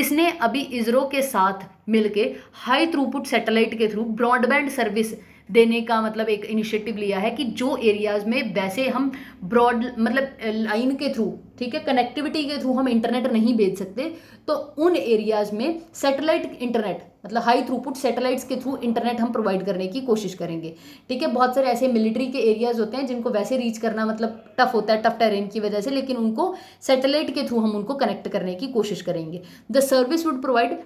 इसने अभी इसरो के साथ मिलके हाई थ्रूपुट सैटेलाइट के थ्रू ब्रॉडबैंड सर्विस देने का मतलब एक इनिशिएटिव लिया है कि जो एरियाज़ में वैसे हम ब्रॉड मतलब लाइन के थ्रू ठीक है कनेक्टिविटी के थ्रू हम इंटरनेट नहीं भेज सकते तो उन एरियाज़ में सैटेलाइट इंटरनेट मतलब हाई थ्रूपुट सैटेलाइट्स के थ्रू इंटरनेट हम प्रोवाइड करने की कोशिश करेंगे ठीक है बहुत सारे ऐसे मिलिट्री के एरियाज़ होते हैं जिनको वैसे रीच करना मतलब टफ होता है टफ टेरेन की वजह से लेकिन उनको सैटेलाइट के थ्रू हम उनको कनेक्ट करने की कोशिश करेंगे the service would provide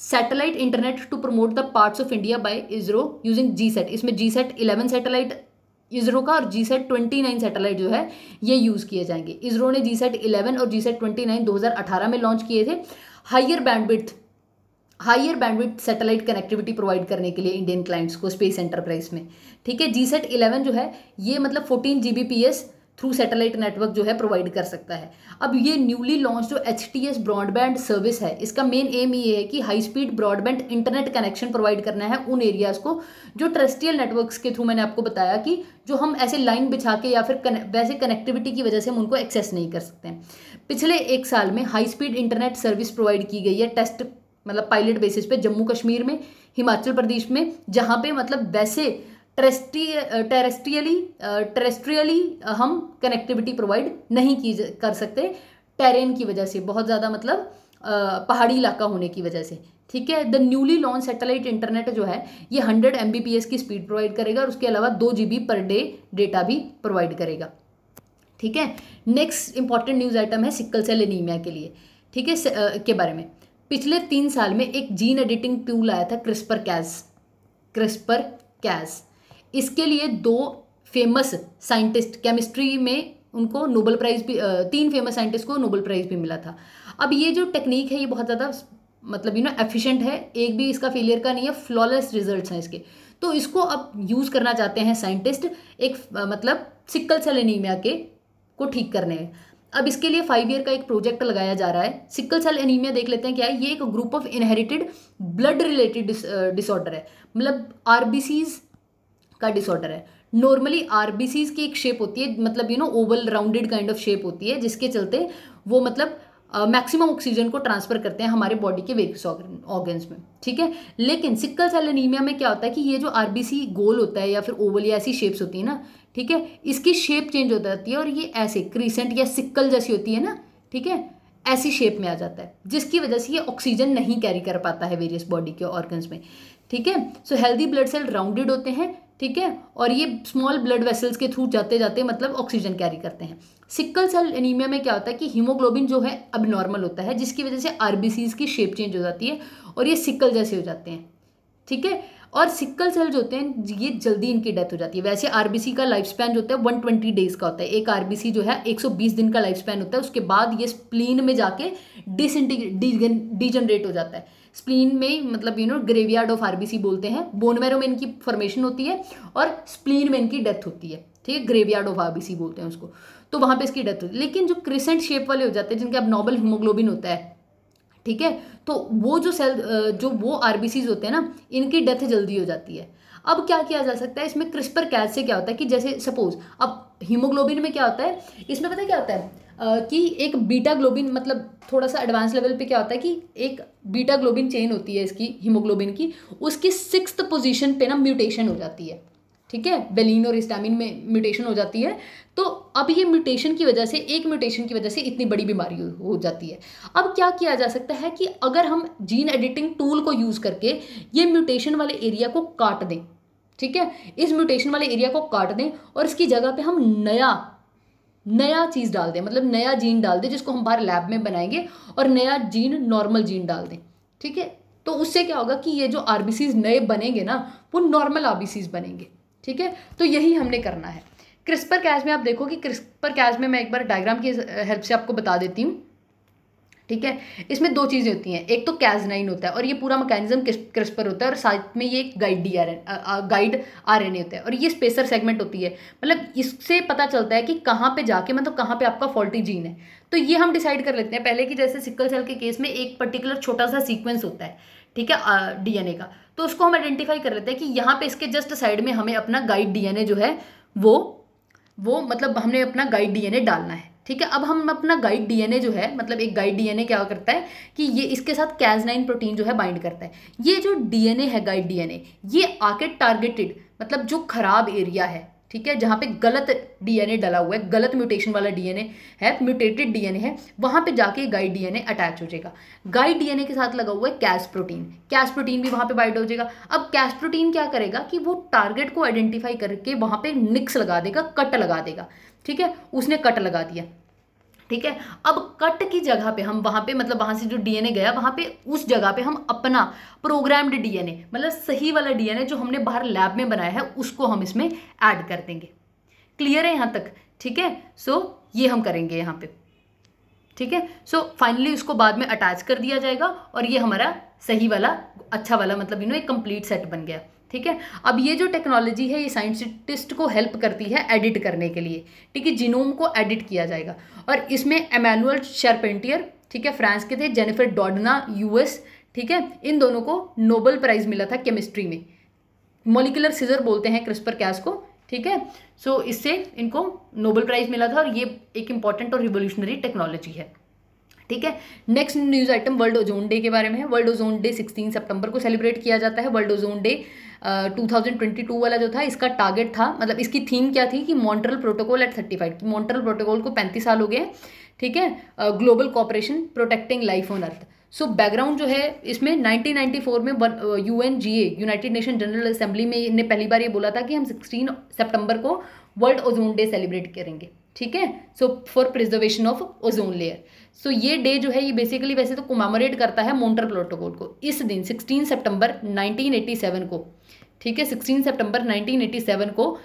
satellite internet to promote the parts of India by ISRO using G sat इसमें G sat eleven satellite ISRO का और G sat twenty nine satellite जो है ये यूज़ किए जाएंगे इसरो ने जी सेट इलेवन और जी सेट ट्वेंटी नाइन दो हज़ार अठारह में लॉन्च किए थे higher bandwidth higher bandwidth satellite connectivity provide करने के लिए इंडियन क्लाइंट्स को स्पेस एंटरप्राइज में ठीक है जी सेट इलेवन जो है ये मतलब fourteen G B P S through satellite network जो है प्रोवाइड कर सकता है अब ये न्यूली लॉन्च जो H T S broadband service है इसका मेन एम ये है कि high speed broadband internet connection provide करना है उन एरियाज़ को जो ट्रस्टियल नेटवर्क के थ्रू मैंने आपको बताया कि जो हम ऐसे लाइन बिछा के या फिर कने, वैसे कनेक्टिविटी की वजह से हम उनको एक्सेस नहीं कर सकते हैं पिछले एक साल में high speed internet service provide की गई है टेस्ट मतलब पायलट बेसिस पे जम्मू कश्मीर में हिमाचल प्रदेश में जहाँ पे मतलब वैसे टेरेस्ट्री टेरेस्ट्रियली टेरेस्ट्रियली हम कनेक्टिविटी प्रोवाइड नहीं की कर सकते टेरेन की वजह से बहुत ज़्यादा मतलब पहाड़ी इलाका होने की वजह से ठीक है the newly launch satellite internet जो है ये हंड्रेड एम की स्पीड प्रोवाइड करेगा और उसके अलावा दो जी पर डे डेटा भी प्रोवाइड करेगा ठीक है नेक्स्ट इंपॉर्टेंट न्यूज़ आइटम है सिक्कल सेल एनीमिया के लिए ठीक है के बारे में पिछले तीन साल में एक जीन एडिटिंग टूल आया था क्रिस्पर कैस क्रिस्पर कैस इसके लिए दो फेमस साइंटिस्ट केमिस्ट्री में उनको नोबल प्राइज़ भी तीन फेमस साइंटिस्ट को नोबल प्राइज़ भी मिला था अब ये जो टेक्निक है ये बहुत ज़्यादा मतलब यू नो एफिशिएंट है एक भी इसका फेलियर का नहीं है फ्लॉलेस रिजल्ट्स हैं इसके तो इसको अब यूज़ करना चाहते हैं साइंटिस्ट एक मतलब सिक्कल सेल एनीमिया के को ठीक करने है अब इसके लिए फाइव ईयर का एक प्रोजेक्ट लगाया जा रहा है सिक्कल सेल एनीमिया देख लेते हैं क्या है ये एक group of inherited blood related disorder है मतलब आरबीसीज का डिसऑर्डर है नॉर्मली आर की एक शेप होती है मतलब you know oval rounded kind of shape होती है जिसके चलते वो मतलब मैक्सिमम uh, ऑक्सीजन को ट्रांसफर करते हैं हमारे बॉडी के वेरियस ऑर्गन्स में ठीक है लेकिन सिक्कल सेल एनीमिया में क्या होता है कि ये जो आर गोल होता है या फिर ओवल या ऐसी शेप्स होती है ना ठीक है इसकी शेप चेंज हो जाती है और ये ऐसे क्रीसेंट या सिक्कल जैसी होती है ना ठीक है ऐसी शेप में आ जाता है जिसकी वजह से ये ऑक्सीजन नहीं कैरी कर पाता है वेरियस बॉडी के ऑर्गन्स में ठीक है so healthy blood cell rounded होते हैं ठीक है और ये स्मॉल ब्लड वेसल्स के थ्रू जाते जाते मतलब ऑक्सीजन कैरी करते हैं सिक्कल सेल एनीमिया में क्या होता है कि हीमोग्लोबिन जो है अब नॉर्मल होता है जिसकी वजह से आरबीसीज की शेप चेंज हो जाती है और ये सिक्कल जैसे हो जाते हैं ठीक है और सिक्कल सेल जो होते हैं ये जल्दी इनकी डेथ हो जाती है वैसे आरबीसी का लाइफ स्पैन जो होता है वन ट्वेंटी डेज का होता है एक आरबीसी जो है एक सौ बीस दिन का लाइफ स्पैन होता है उसके बाद ये स्प्लीन में जाके डिसइंटीग्रे डिजनरेट हो जाता है स्प्लीन में मतलब you know graveyard of RBC बोलते हैं बोनमेरो में इनकी फॉर्मेशन होती है और स्प्लीन में इनकी डेथ होती है ठीक है ग्रेवयार्ड ऑफ आरबीसी बोलते हैं उसको तो वहाँ पे इसकी डेथ होती है लेकिन जो क्रिसेंट शेप वाले हो जाते हैं जिनके अब नॉर्मल हीमोग्लोबिन होता है ठीक है तो वो जो सेल जो वो आरबीसीज होते हैं ना इनकी डेथ जल्दी हो जाती है अब क्या किया जा सकता है इसमें क्रिस्पर कैद से क्या होता है कि जैसे सपोज अब हीमोग्लोबिन में क्या होता है इसमें पता क्या होता है Uh, कि एक बीटा ग्लोबिन मतलब थोड़ा सा एडवांस लेवल पे क्या होता है कि एक बीटा ग्लोबिन चेन होती है इसकी हीमोग्लोबिन की उसकी सिक्स पोजीशन पे ना म्यूटेशन हो जाती है ठीक है बेलिन और स्टैमिन में म्यूटेशन हो जाती है तो अब ये म्यूटेशन की वजह से एक म्यूटेशन की वजह से इतनी बड़ी बीमारी हो जाती है अब क्या किया जा सकता है कि अगर हम जीन एडिटिंग टूल को यूज़ करके ये म्यूटेशन वाले एरिया को काट दें ठीक है इस म्यूटेशन वाले एरिया को काट दें और इसकी जगह पर हम नया नया चीज़ डाल दें मतलब नया जीन डाल दें जिसको हम बाहर लैब में बनाएंगे और नया जीन नॉर्मल जीन डाल दें ठीक है तो उससे क्या होगा कि ये जो आर नए बनेंगे ना वो नॉर्मल आर बनेंगे ठीक है तो यही हमने करना है क्रिस्पर कैश में आप देखो कि क्रिस्पर कैश में मैं एक बार डायग्राम की हेल्प से आपको बता देती हूँ ठीक है इसमें दो चीज़ें होती हैं एक तो कैज नाइन होता है और ये पूरा मैकेनिज्म क्रिस्पर होता है और साथ में ये guide D R N guide R N A होता है और ये स्पेसर सेगमेंट होती है मतलब इससे पता चलता है कि कहाँ पे जाके मतलब कहाँ पे आपका फॉल्टी जीन है तो ये हम डिसाइड कर लेते हैं पहले कि जैसे सिक्कल सेल के केस में एक पर्टिकुलर छोटा सा सीक्वेंस होता है ठीक है डी का तो उसको हम आइडेंटिफाई कर लेते हैं कि यहाँ पे इसके जस्ट साइड में हमें अपना गाइड डीएनए जो है वो वो मतलब हमने अपना गाइड डीएनए डालना है ठीक है अब हम अपना गाइड डीएनए जो है मतलब एक गाइड डीएनए क्या करता है कि ये इसके साथ कैज नाइन प्रोटीन जो है बाइंड करता है ये जो डीएनए है गाइड डीएनए ये आके टारगेटेड मतलब जो खराब एरिया है ठीक है जहाँ पे गलत डीएनए डला हुआ है गलत म्यूटेशन वाला डीएनए है म्यूटेटेड डीएनए है वहाँ पे जाके गाय डीएनए अटैच हो जाएगा गाय डीएनए के साथ लगा हुआ है कैश प्रोटीन कैश प्रोटीन भी वहाँ पे बाइड हो जाएगा अब कैश प्रोटीन क्या करेगा कि वो टारगेट को आइडेंटिफाई करके वहाँ पे निक्स लगा देगा कट लगा देगा ठीक है उसने कट लगा दिया ठीक है अब कट की जगह पे हम वहाँ पे मतलब वहाँ से जो डीएनए गया वहाँ पे उस जगह पे हम अपना प्रोग्राम्ड डीएनए मतलब सही वाला डीएनए जो हमने बाहर लैब में बनाया है उसको हम इसमें ऐड कर देंगे क्लियर है यहाँ तक ठीक है सो so, ये हम करेंगे यहाँ पे ठीक है सो फाइनली उसको बाद में अटैच कर दिया जाएगा और ये हमारा सही वाला अच्छा वाला मतलब यू नो एक कंप्लीट सेट बन गया ठीक है अब ये जो टेक्नोलॉजी है ये साइंटिस्ट को हेल्प करती है एडिट करने के लिए ठीक है जीनोम को एडिट किया जाएगा और इसमें एमैनुअल शर्पेंटियर ठीक है फ्रांस के थे जेनिफर डॉडना यूएस ठीक है इन दोनों को नोबल प्राइज मिला था केमिस्ट्री में मोलिकुलर सीजर बोलते हैं क्रिस्पर कैस को ठीक है सो so, इससे इनको नोबल प्राइज मिला था और ये एक इंपॉर्टेंट और रिवोल्यूशनरी टेक्नोलॉजी है ठीक है next news item world ozone day के बारे में है वर्ल्ड ओजोन डे 16 सितंबर को सेलिब्रेट किया जाता है वर्ल्ड ओजोन डे 2022 वाला जो था इसका टारगेट था मतलब इसकी थीम क्या थी कि Montreal protocol at thirty five Montreal protocol को पैंतीस साल हो गए ठीक है global cooperation protecting life on earth so background जो है इसमें 1994 में U N G A united nation general assembly में ने पहली बार ये बोला था कि हम 16 सितंबर को वर्ल्ड ओजोन डे सेलिब्रेट करेंगे ठीक है so for preservation of ozone layer so ये डे जो है ये बेसिकली वैसे तो कोमेमोरेट करता है मोन्टर प्रोटोकॉल को इस दिन 16 सितंबर 1987 को ठीक है सिक्सटीन सितंबर 1987 को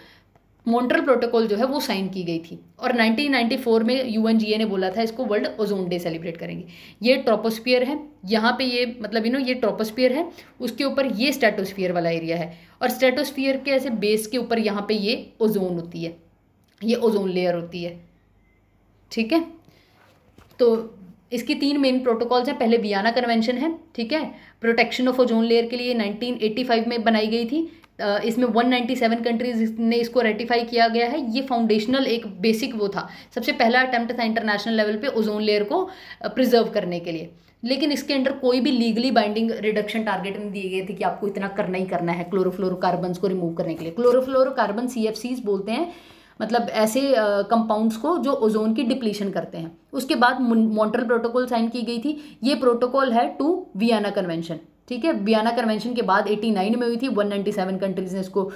मॉन्ट्रल प्रोटोकॉल जो है वो साइन की गई थी और 1994 में यू ने बोला था इसको वर्ल्ड ओजोन डे सेलिब्रेट करेंगे ये ट्रोपोस्फियर है यहाँ पे ये मतलब यू नो ये ट्रोपोस्फियर है उसके ऊपर ये स्टेटोस्फियर वाला एरिया है और स्टेटोस्फियर के ऐसे बेस के ऊपर यहाँ पे ये ओजोन होती है ये ओजोन लेयर होती है ठीक है तो इसके तीन मेन प्रोटोकॉल्स हैं पहले वियाना कन्वेंशन है ठीक है प्रोटेक्शन ऑफ ओजोन लेयर के लिए 1985 में बनाई गई थी इसमें 197 कंट्रीज ने इसको रेटिफाई किया गया है ये फाउंडेशनल एक बेसिक वो था सबसे पहला अटैम्प्ट था इंटरनेशनल लेवल पे ओजोन लेयर को प्रिजर्व करने के लिए लेकिन इसके अंडर कोई भी लीगली बाइंडिंग रिडक्शन टारगेट नहीं दिए गए थे कि आपको इतना करना ही करना है क्लोरोफ्लोरोकार्बन्स को रिमूव करने के लिए क्लोरोफ्लोरोकार्बन सी बोलते हैं मतलब ऐसे कंपाउंड्स को जो ओजोन की डिप्लीशन करते हैं उसके बाद मॉन्ट्रल प्रोटोकॉल साइन की गई थी ये प्रोटोकॉल है टू वियना कन्वेंशन ठीक है वियना कन्वेंशन के बाद 89 में हुई थी 197 कंट्रीज ने इसको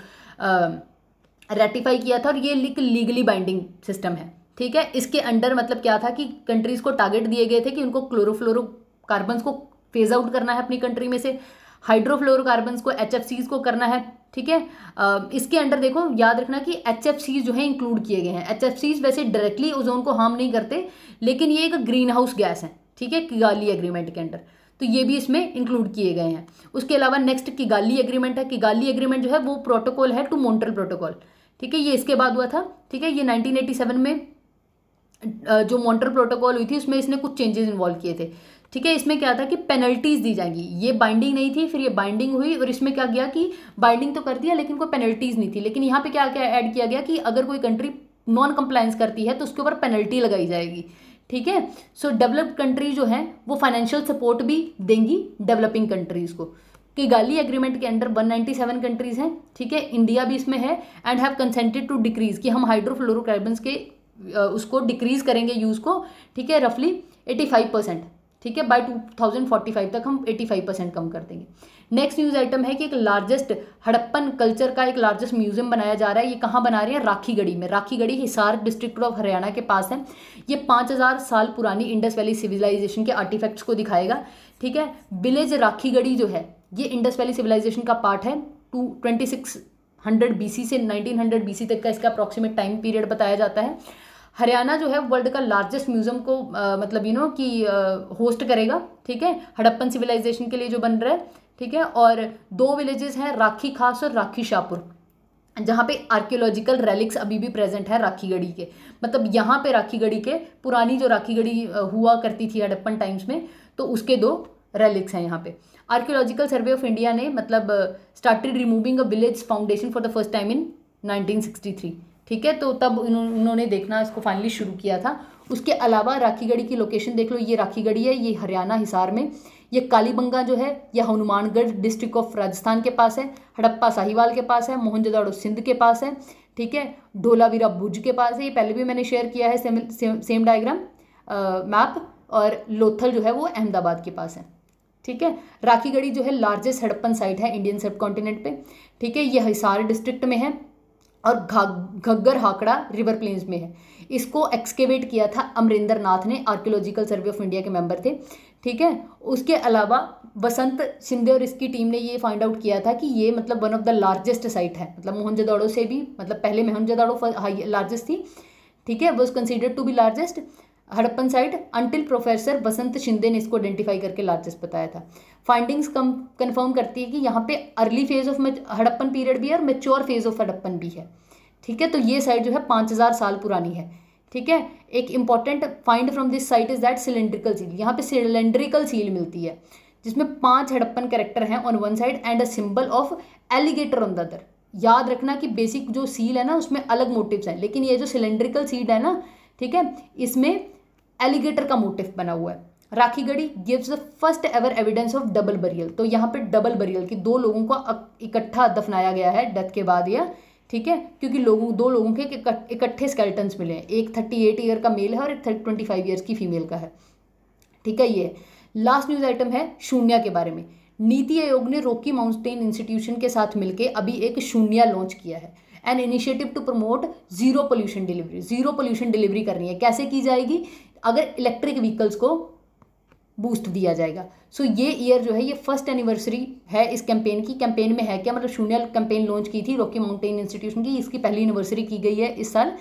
रेटिफाई किया था और ये एक लीगली बाइंडिंग सिस्टम है ठीक है इसके अंडर मतलब क्या था कि कंट्रीज को टारगेट दिए गए थे कि उनको क्लोरोफ्लोरो कार्बन्स को फेज आउट करना है अपनी कंट्री में से हाइड्रोफ्लोरोकार्बन्स को एच को करना है ठीक है इसके अंडर देखो याद रखना कि एच जो है इंक्लूड किए गए हैं एच वैसे डायरेक्टली ओजोन को हार्म नहीं करते लेकिन ये एक ग्रीन हाउस गैस है ठीक है किगाली एग्रीमेंट के अंडर तो ये भी इसमें इंक्लूड किए गए हैं उसके अलावा नेक्स्ट किगाली एग्रीमेंट है किगाली एग्रीमेंट जो है वो प्रोटोकॉल है टू मोन्ट्रल प्रोटोकॉल ठीक है ये इसके बाद हुआ था ठीक है ये 1987 में जो मोन्ट्रल प्रोटोकॉल हुई थी उसमें इसने कुछ चेंजेस इन्वॉल्व किए थे ठीक है इसमें क्या था कि पेनल्टीज दी जाएंगी ये बाइंडिंग नहीं थी फिर ये बाइंडिंग हुई और इसमें क्या गया कि बाइंडिंग तो कर दिया लेकिन कोई पेनल्टीज नहीं थी लेकिन यहाँ पे क्या क्या ऐड किया गया कि अगर कोई कंट्री नॉन कंप्लायंस करती है तो उसके ऊपर पेनल्टी लगाई जाएगी ठीक है सो डेवलप्ड कंट्री जो है वो फाइनेंशियल सपोर्ट भी देंगी डेवलपिंग कंट्रीज को कि गाली एग्रीमेंट के अंडर 197 कंट्रीज हैं ठीक है इंडिया भी इसमें है and have consented to decrease कि हम हाइड्रोफ्लोरोकार्बन्स के उसको डिक्रीज करेंगे यूज़ को ठीक है रफली 85 परसेंट ठीक है बाय 2045 तक हम 85 परसेंट कम कर देंगे नेक्स्ट न्यूज़ आइटम है कि एक लार्जेस्ट हड़प्पन कल्चर का एक लार्जेस्ट म्यूजियम बनाया जा रहा है ये कहाँ बना रहे हैं राखीगढ़ी में राखीगढ़ी हिसार डिस्ट्रिक्ट ऑफ हरियाणा के पास है ये 5000 साल पुरानी इंडस वैली सिविलाइजेशन के आर्टिफैक्ट्स को दिखाएगा ठीक है विलेज राखीगढ़ी जो है ये इंडस वैली सिविलाइजेशन का पार्ट है टू ट्वेंटी हंड्रेड बीसी से 1900 बीसी तक का इसका अप्रॉक्सीमेट टाइम पीरियड बताया जाता है हरियाणा जो है वर्ल्ड का लार्जेस्ट म्यूजियम को आ, मतलब यू नो कि होस्ट करेगा ठीक है हड़प्पन सिविलाइजेशन के लिए जो बन रहा है ठीक है और दो विलेजेस हैं राखी खास और राखी शाहपुर जहाँ पे आर्कियोलॉजिकल रेलिक्स अभी भी प्रेजेंट है राखी गढ़ी के मतलब यहाँ पे राखी गढ़ी के पुरानी जो राखी गढ़ी हुआ करती थी हड़प्पन टाइम्स में तो उसके दो रेलिक्स हैं यहाँ पे आर्कियोलॉजिकल सर्वे ऑफ इंडिया ने मतलब started removing a village foundation for the first time in 1963 ठीक है तो तब उन्होंने देखना इसको फाइनली शुरू किया था उसके अलावा राखीगढ़ी की लोकेशन देख लो ये राखीगढ़ी है ये हरियाणा हिसार में ये कालीबंगा जो है यह हनुमानगढ़ डिस्ट्रिक्ट ऑफ राजस्थान के पास है हड़प्पा साहिवाल के पास है मोहनजोदाड़ो सिंध के पास है ठीक है ढोलावीरा भुज के पास है ये पहले भी मैंने शेयर किया है same same, same diagram map और लोथल जो है वो अहमदाबाद के पास है ठीक है राखीगढ़ी जो है लार्जेस्ट हड़प्पन साइट है इंडियन सब कॉन्टिनेंट पे ठीक है यह हिसार डिस्ट्रिक्ट में है और घग्गर हाकड़ा रिवर प्लेन्स में है इसको एक्सकेवेट किया था अमरिंदर नाथ ने आर्कियोलॉजिकल सर्वे ऑफ इंडिया के मेंबर थे ठीक है उसके अलावा बसंत शिंदे और इसकी टीम ने ये फाइंड आउट किया था कि ये मतलब one of the largest site है मतलब मोहनजोदाड़ो से भी मतलब पहले मोहनजोदाड़ो लार्जेस्ट थी ठीक है वो is considered to be largest Harappan site until professor Basant Shinde ने इसको आइडेंटिफाई करके लार्जेस्ट बताया था फाइंडिंग्स कम कन्फर्म करती है कि यहाँ पे early phase of Harappan period भी है और मेच्योर फेज ऑफ हड़प्पन भी है ठीक है तो ये साइट जो है पाँच हज़ार साल पुरानी है ठीक है एक important find from this site is that cylindrical seal यहाँ पे सिलेंड्रिकल सील मिलती है जिसमें पांच हड़प्पन कैरेक्टर हैं on one side and a symbol of alligator on the other याद रखना कि बेसिक जो सील है ना उसमें अलग मोटिव्स हैं लेकिन ये जो सिलेंड्रिकल सीड है ना ठीक है इसमें एलिगेटर का मोटिव बना हुआ है Rakhigarhi gives the first ever evidence of double burial तो यहाँ पे डबल बरियल की दो लोगों को इकट्ठा दफनाया गया है डेथ के बाद यह ठीक है क्योंकि लोगों दो लोगों के इकट्ठे स्केल्टन्स मिले हैं एक थर्टी एट ईयर का मेल है और एक ट्वेंटी फाइव ईयर्स की फीमेल का है ठीक है ये लास्ट न्यूज़ आइटम है शून्य के बारे में नीति आयोग ने रोकी माउंटेन इंस्टीट्यूशन के साथ मिलकर अभी एक शून्य लॉन्च किया है an initiative to promote zero pollution delivery zero pollution delivery करनी है कैसे की जाएगी अगर इलेक्ट्रिक व्हीकल्स को बूस्ट दिया जाएगा सो so, ये ईयर जो है ये फर्स्ट एनिवर्सरी है इस कैंपेन की कैंपेन में है क्या मतलब शून्य कैंपेन लॉन्च की थी रॉकी माउंटेन इंस्टीट्यूशन की इसकी पहली एनिवर्सरी की गई है इस साल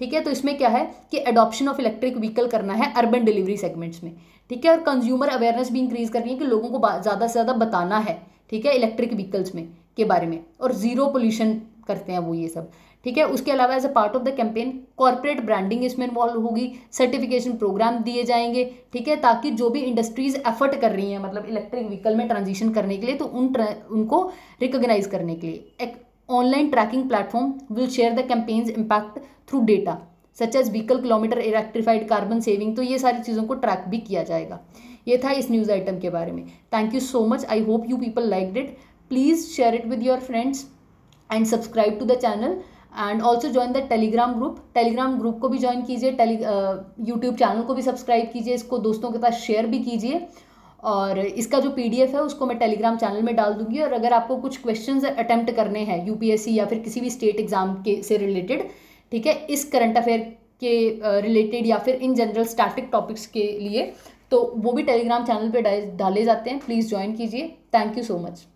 ठीक है तो इसमें क्या है कि एडॉप्शन ऑफ इलेक्ट्रिक व्हीकल करना है अर्बन डिलीवरी सेगमेंट्स में ठीक है और कंज्यूमर अवेयरनेस भी इंक्रीज करनी है कि लोगों को ज़्यादा से ज़्यादा बताना है ठीक है इलेक्ट्रिक व्हीकल्स में के बारे में और ज़ीरो पोल्यूशन करते हैं वो ये सब ठीक है उसके अलावा as a part of the campaign corporate branding इसमें इन्वॉल्व होगी सर्टिफिकेशन प्रोग्राम दिए जाएंगे ठीक है ताकि जो भी इंडस्ट्रीज एफर्ट कर रही हैं मतलब इलेक्ट्रिक व्हीकल में ट्रांजिशन करने के लिए तो उन उनको रिकोगनाइज करने के लिए एक online tracking platform will share the campaign's impact through data such as vehicle kilometre electrified carbon saving तो ये सारी चीज़ों को ट्रैक भी किया जाएगा ये था इस न्यूज़ आइटम के बारे में thank you so much I hope you people like it please share it with your friends and subscribe to the channel and also join the Telegram group Telegram group को भी ज्वाइन कीजिए टेली यूट्यूब चैनल को भी सब्सक्राइब कीजिए इसको दोस्तों के पास शेयर भी कीजिए और इसका जो पीडीएफ है उसको मैं टेलीग्राम चैनल में डाल दूंगी और अगर आपको कुछ क्वेश्चंस अटैम्प्ट करने हैं यूपीएससी या फिर किसी भी स्टेट एग्जाम के से रिलेटेड ठीक है इस करंट अफेयर के रिलेटेड uh, या फिर इन जनरल स्टैटिक टॉपिक्स के लिए तो वो भी टेलीग्राम चैनल पर डाले जाते हैं प्लीज़ ज्वाइन कीजिए थैंक यू सो मच